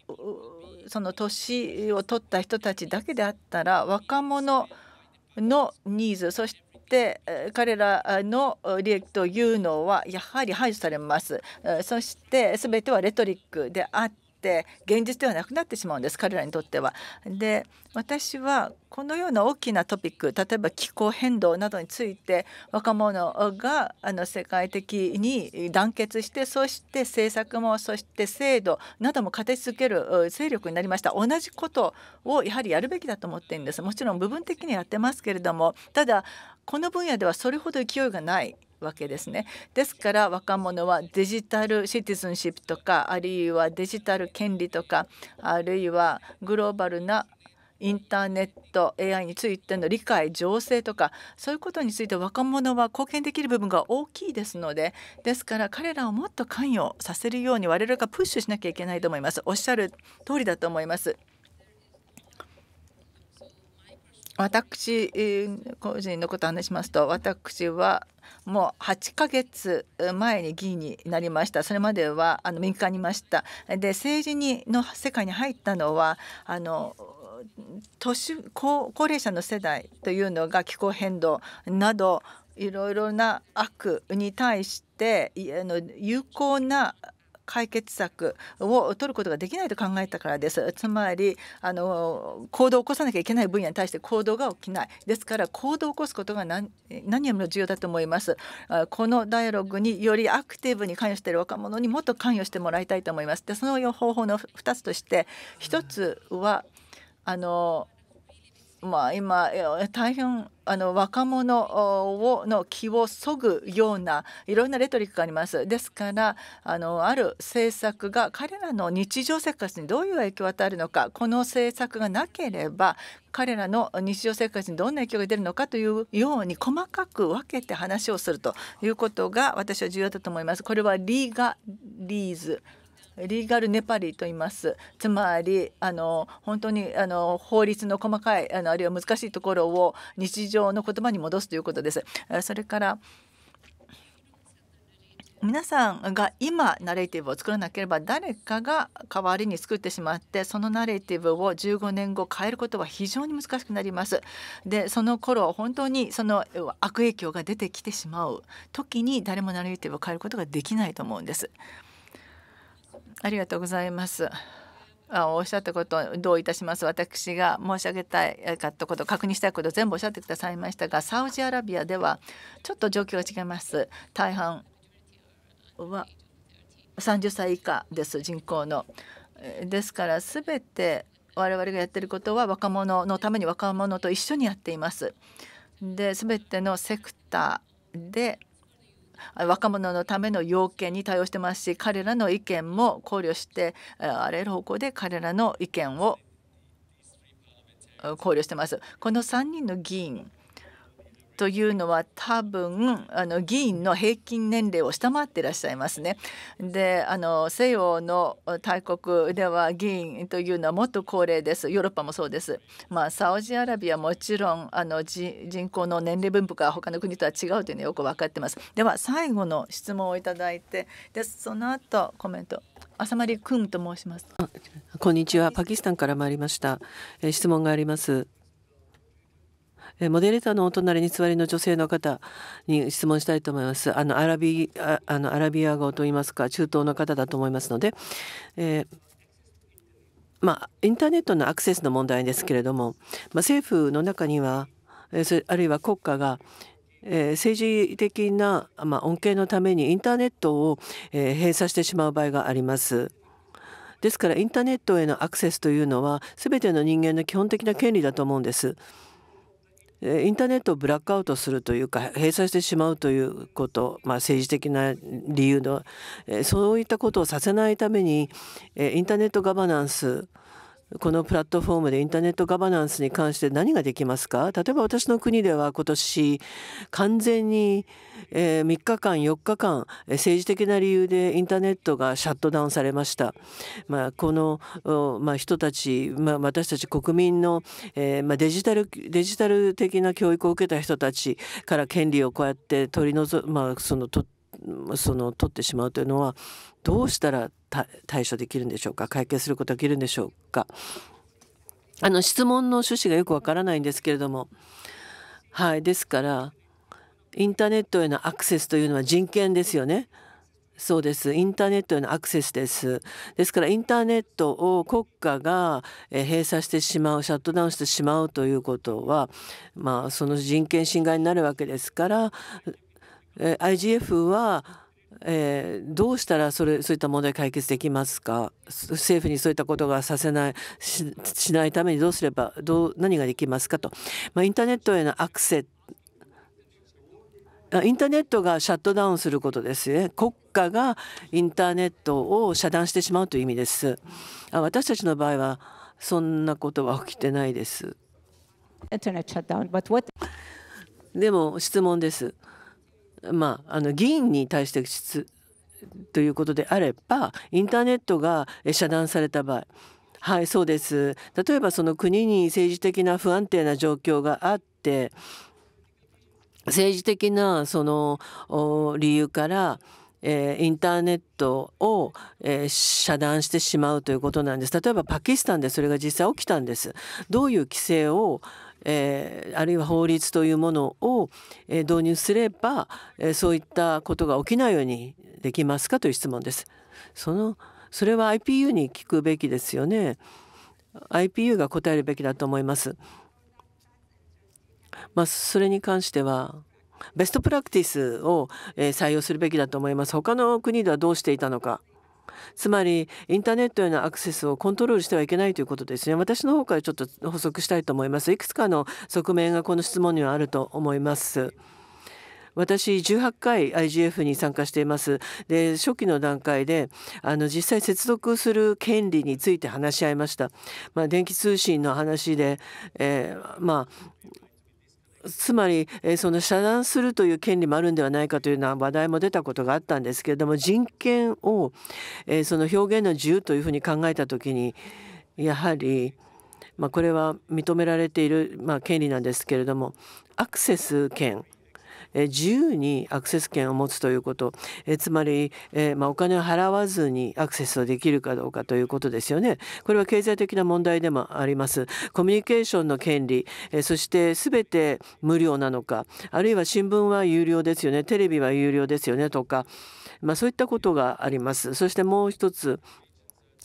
その年を取った人たちだけであったら若者のニーズそして彼らの利益というのはやはり排除されますそして全てはレトリックであっって現実ではなくなってしまうんです彼らにとっては。で私はこのような大きなトピック例えば気候変動などについて若者があの世界的に団結してそして政策もそして制度なども形づける勢力になりました同じことをやはりやるべきだと思っているんですもちろん部分的にやってますけれどもただこの分野ではそれほど勢いがないわけですね。ですから若者はデジタルシティズンシップとかあるいはデジタル権利とかあるいはグローバルなインターネット AI についての理解情勢とかそういうことについて若者は貢献できる部分が大きいですのでですから彼らをもっと関与させるように我々がプッシュしなきゃいけないと思いますおっしゃる通りだと思います私個人のことを話しますと私はもう8ヶ月前に議員になりましたそれまではあの民間にいましたで政治にの世界に入ったのはあの年高高齢者の世代というのが気候変動などいろいろな悪に対して有効な解決策を取ることができないと考えたからです。つまりあの行動を起こさなきゃいけない分野に対して行動が起きない。ですから行動を起こすことが何何よりも重要だと思います。このダイアログによりアクティブに関与している若者にもっと関与してもらいたいと思います。でその方法の2つとして1つはあのまあ、今大変あの若者をの気をそぐようないろんなレトリックがありますですからあのある政策が彼らの日常生活にどういう影響を与えるのかこの政策がなければ彼らの日常生活にどんな影響が出るのかというように細かく分けて話をするということが私は重要だと思います。これはリーガリーズリーガルネパリと言いますつまりあの本当にあの法律の細かいあのあるいは難しいところを日常の言葉に戻すということです。それから皆さんが今ナレーティブを作らなければ誰かが代わりに作ってしまってそのナレーティブを15年後変えることは非常に難しくなります。でその頃本当にその悪影響が出てきてしまう時に誰もナレーティブを変えることができないと思うんです。ありがとうございます。おっしゃったことをどういたします私が申し上げたいかったこと確認したいこと全部おっしゃってくださいましたがサウジアラビアではちょっと状況が違います大半は30歳以下です人口のですから全て我々がやってることは若者のために若者と一緒にやっていますで全てのセクターで若者のための要件に対応してますし彼らの意見も考慮してあらゆる方向で彼らの意見を考慮してます。この3人の議員というのは多分あの議員の平均年齢を下回っていらっしゃいますね。であの西洋の大国では議員というのはもっと高齢ですヨーロッパもそうです。まあ、サウジアラビアもちろんあの人口の年齢分布が他の国とは違うというのはよく分かってます。では最後の質問をいただいてでその後コメント。浅間君と申します。こんにちは。パキスタンから参りました。質問があります。モデレーターのお隣に座りの女性の方に質問したいと思います。あのアラビああのアラビア語といいますか中東の方だと思いますので、えー、まあ、インターネットのアクセスの問題ですけれども、まあ、政府の中には、えあるいは国家がえ政治的な、まあ、恩恵のためにインターネットを、え閉鎖してしまう場合があります。ですからインターネットへのアクセスというのは全ての人間の基本的な権利だと思うんです。インターネットをブラックアウトするというか閉鎖してしまうということ、まあ、政治的な理由のそういったことをさせないためにインターネットガバナンスこのプラットフォームでインターネットガバナンスに関して何ができますか例えば私の国では今年完全に3日間4日間政治的な理由でインターネットがシャットダウンされました。まあ、この、人たち、まあ、私たち国民の、デジタルデジタル的な教育を受けた人たちから権利をこうやって取り除、まあ、その取ってその取ってしまうというのはどうしたら対処できるんでしょうか解決することができるんでしょうかあの質問の趣旨がよくわからないんですけれどもはいですからインターネットへのアクセスというのは人権ですよね。そうです。インターネットへのアクセスです。ですからインターネットを国家が閉鎖してしまう、シャットダウンしてしまうということは、まあその人権侵害になるわけですから、IGF はえー、どうしたらそれそういった問題解決できますか政府にそういったことがさせないしないためにどうすればどう何ができますかと、まあ、インターネットへのアクセインターネットがシャットダウンすることですね国家がインターネットを遮断してしまうという意味ですあ私たちの場合はそんなことは起きてないですでも質問ですまあ、あの議員に対して質ということであればインターネットが遮断された場合はいそうです例えばその国に政治的な不安定な状況があって政治的なその理由からえインターネットを、え遮断してしまうということなんです例えばパキスタンでそれが実際起きたんですどういう規制を、えー、あるいは法律というものを、えー、導入すれば、えー、そういったことが起きないようにできますかという質問です。そのそれは IPU に聞くべきですよね。IPU が答えるべきだと思います。まあ、それに関してはベストプラクティスをえ採用するべきだと思います。他の国ではどうしていたのか。つまりインターネットへのアクセスをコントロールしてはいけないということですね私の方からちょっと補足したいと思いますいくつかの側面がこの質問にはあると思います私18回 IGF に参加していますで初期の段階であの実際接続する権利について話し合いました、まあ、電気通信の話で、えー、まあつまり、えー、その遮断するという権利もあるんではないかというような話題も出たことがあったんですけれども人権を、えー、その表現の自由というふうに考えた時にやはり、まあ、これは認められている、まあ、権利なんですけれどもアクセス権自由にアクセス権を持つということつまり、まあ、お金を払わずにアクセスをできるかどうかということですよね。これは経済的な問題でもあります。コミュニケーションの権利そして全て無料なのかあるいは新聞は有料ですよねテレビは有料ですよねとか、まあ、そういったことがあります。そしてもう一つ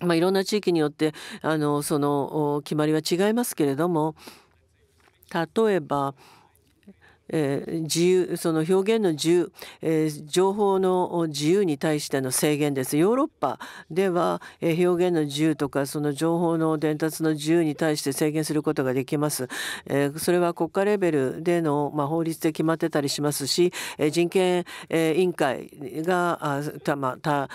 まあ、いろんな地域によってあのその決まりは違いますけれども例えばえー、自由その表現の自由、えー、情報の自由に対しての制限ですヨーロッパでは、えー、表現の自由とかその情報の伝達の自由に対して制限することができます、えそれは国家レベルでの、まあ、法律で決まってたりしますし、え人権、え委員会があた、また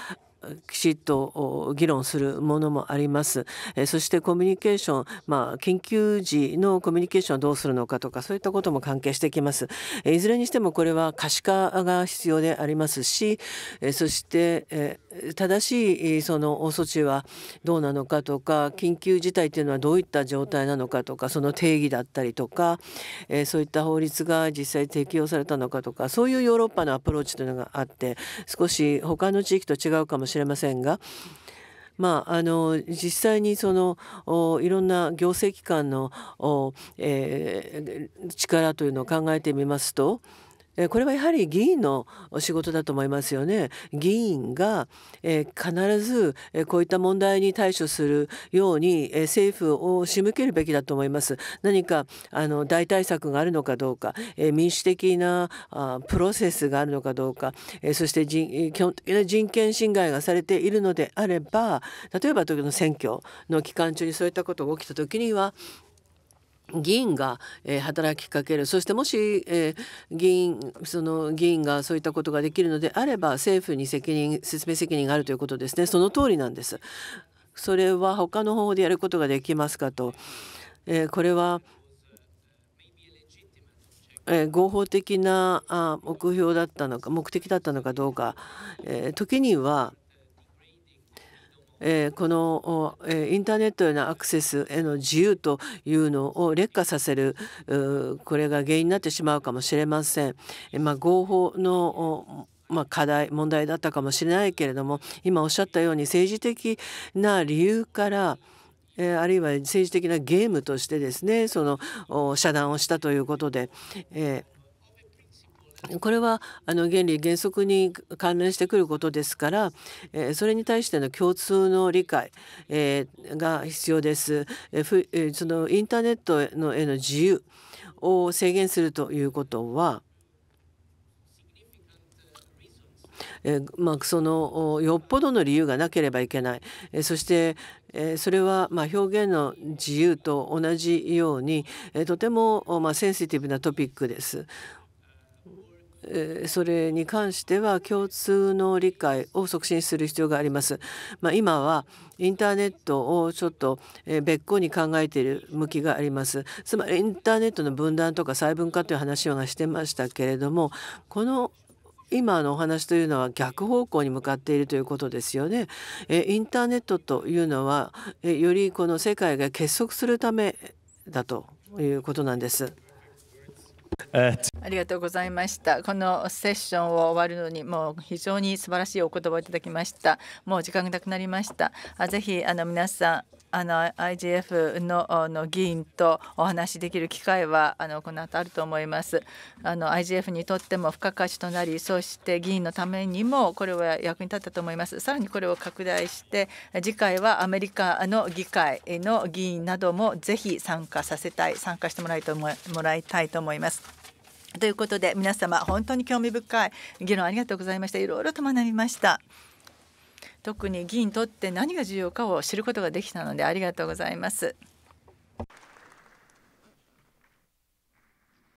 きちっと議論するものもあります。そしてコミュニケーション、まあ、緊急時のコミュニケーションをどうするのかとかそういったことも関係してきます。いずれにしてもこれは可視化が必要でありますしそしてえ正しいその措置はどうなのかとか緊急事態というのはどういった状態なのかとかその定義だったりとか、えー、そういった法律が実際適用されたのかとかそういうヨーロッパのアプローチというのがあって少し他の地域と違うかもしれませんが。まあ、あの実際にそのいろんな行政機関の、えー、力というのを考えてみますとえこれはやはり議員の仕事だと思いますよね。議員が、え必ず、えこういった問題に対処するように、え政府を仕向けるべきだと思います。何かあの大対策があるのかどうか、え民主的なあプロセスがあるのかどうか、えそして人基本的人権侵害がされているのであれば例えば時の選挙の期間中にそういったことが起きた時には議員が、えー、働きかけるそしてもし、えー、議員その議員がそういったことができるのであれば政府に責任説明責任があるということですねその通りなんです。それは他の方法でやることができますかと、えー、これは、えー、合法的なあ目標だったのか目的だったのかどうか、えー、時にはえー、この、えインターネットへのアクセスへの自由というのを劣化させるこれが原因になってしまうかもしれません。えまあ、合法のまあ、課題問題だったかもしれないけれども今おっしゃったように政治的な理由からえー、あるいは政治的なゲームとしてですねその遮断をしたということで、えーこれはあの原理原則に関連してくることですから、えー、それに対しての共通の理解、えー、が必要です、えー、そのインターネットのへの自由を制限するということは、えー、まあ、そのよっぽどの理由がなければいけない、えー、そして、えー、それはまあ表現の自由と同じように、えとてもまあセンシティブなトピックです。それに関しては共通の理解を促進する必要があります。まあ、今はインターネットをちょっと別個に考えている向きがあります。つまりインターネットの分断とか細分化という話はしてましたけれどもこの今のお話というのは逆方向に向かっているということですよね。インターネットというのはよりこの世界が結束するためだということなんです。ありがとうございました。このセッションを終わるのに、もう非常に素晴らしいお言葉をいただきました。もう時間がなくなりました。あぜひあの皆さんあの IGF のの議員とお話しできる機会はあのこの後あると思います。あの IGF にとっても付加価値となり、そして議員のためにもこれは役に立ったと思います。さらにこれを拡大して次回はアメリカの議会の議員などもぜひ参加させたい、参加してもらいともらいたいと思います。ということで皆様本当に興味深い議論ありがとうございました。いろいろと学びました。特に議員にとって何が重要かを知ることができたのでありがとうございます。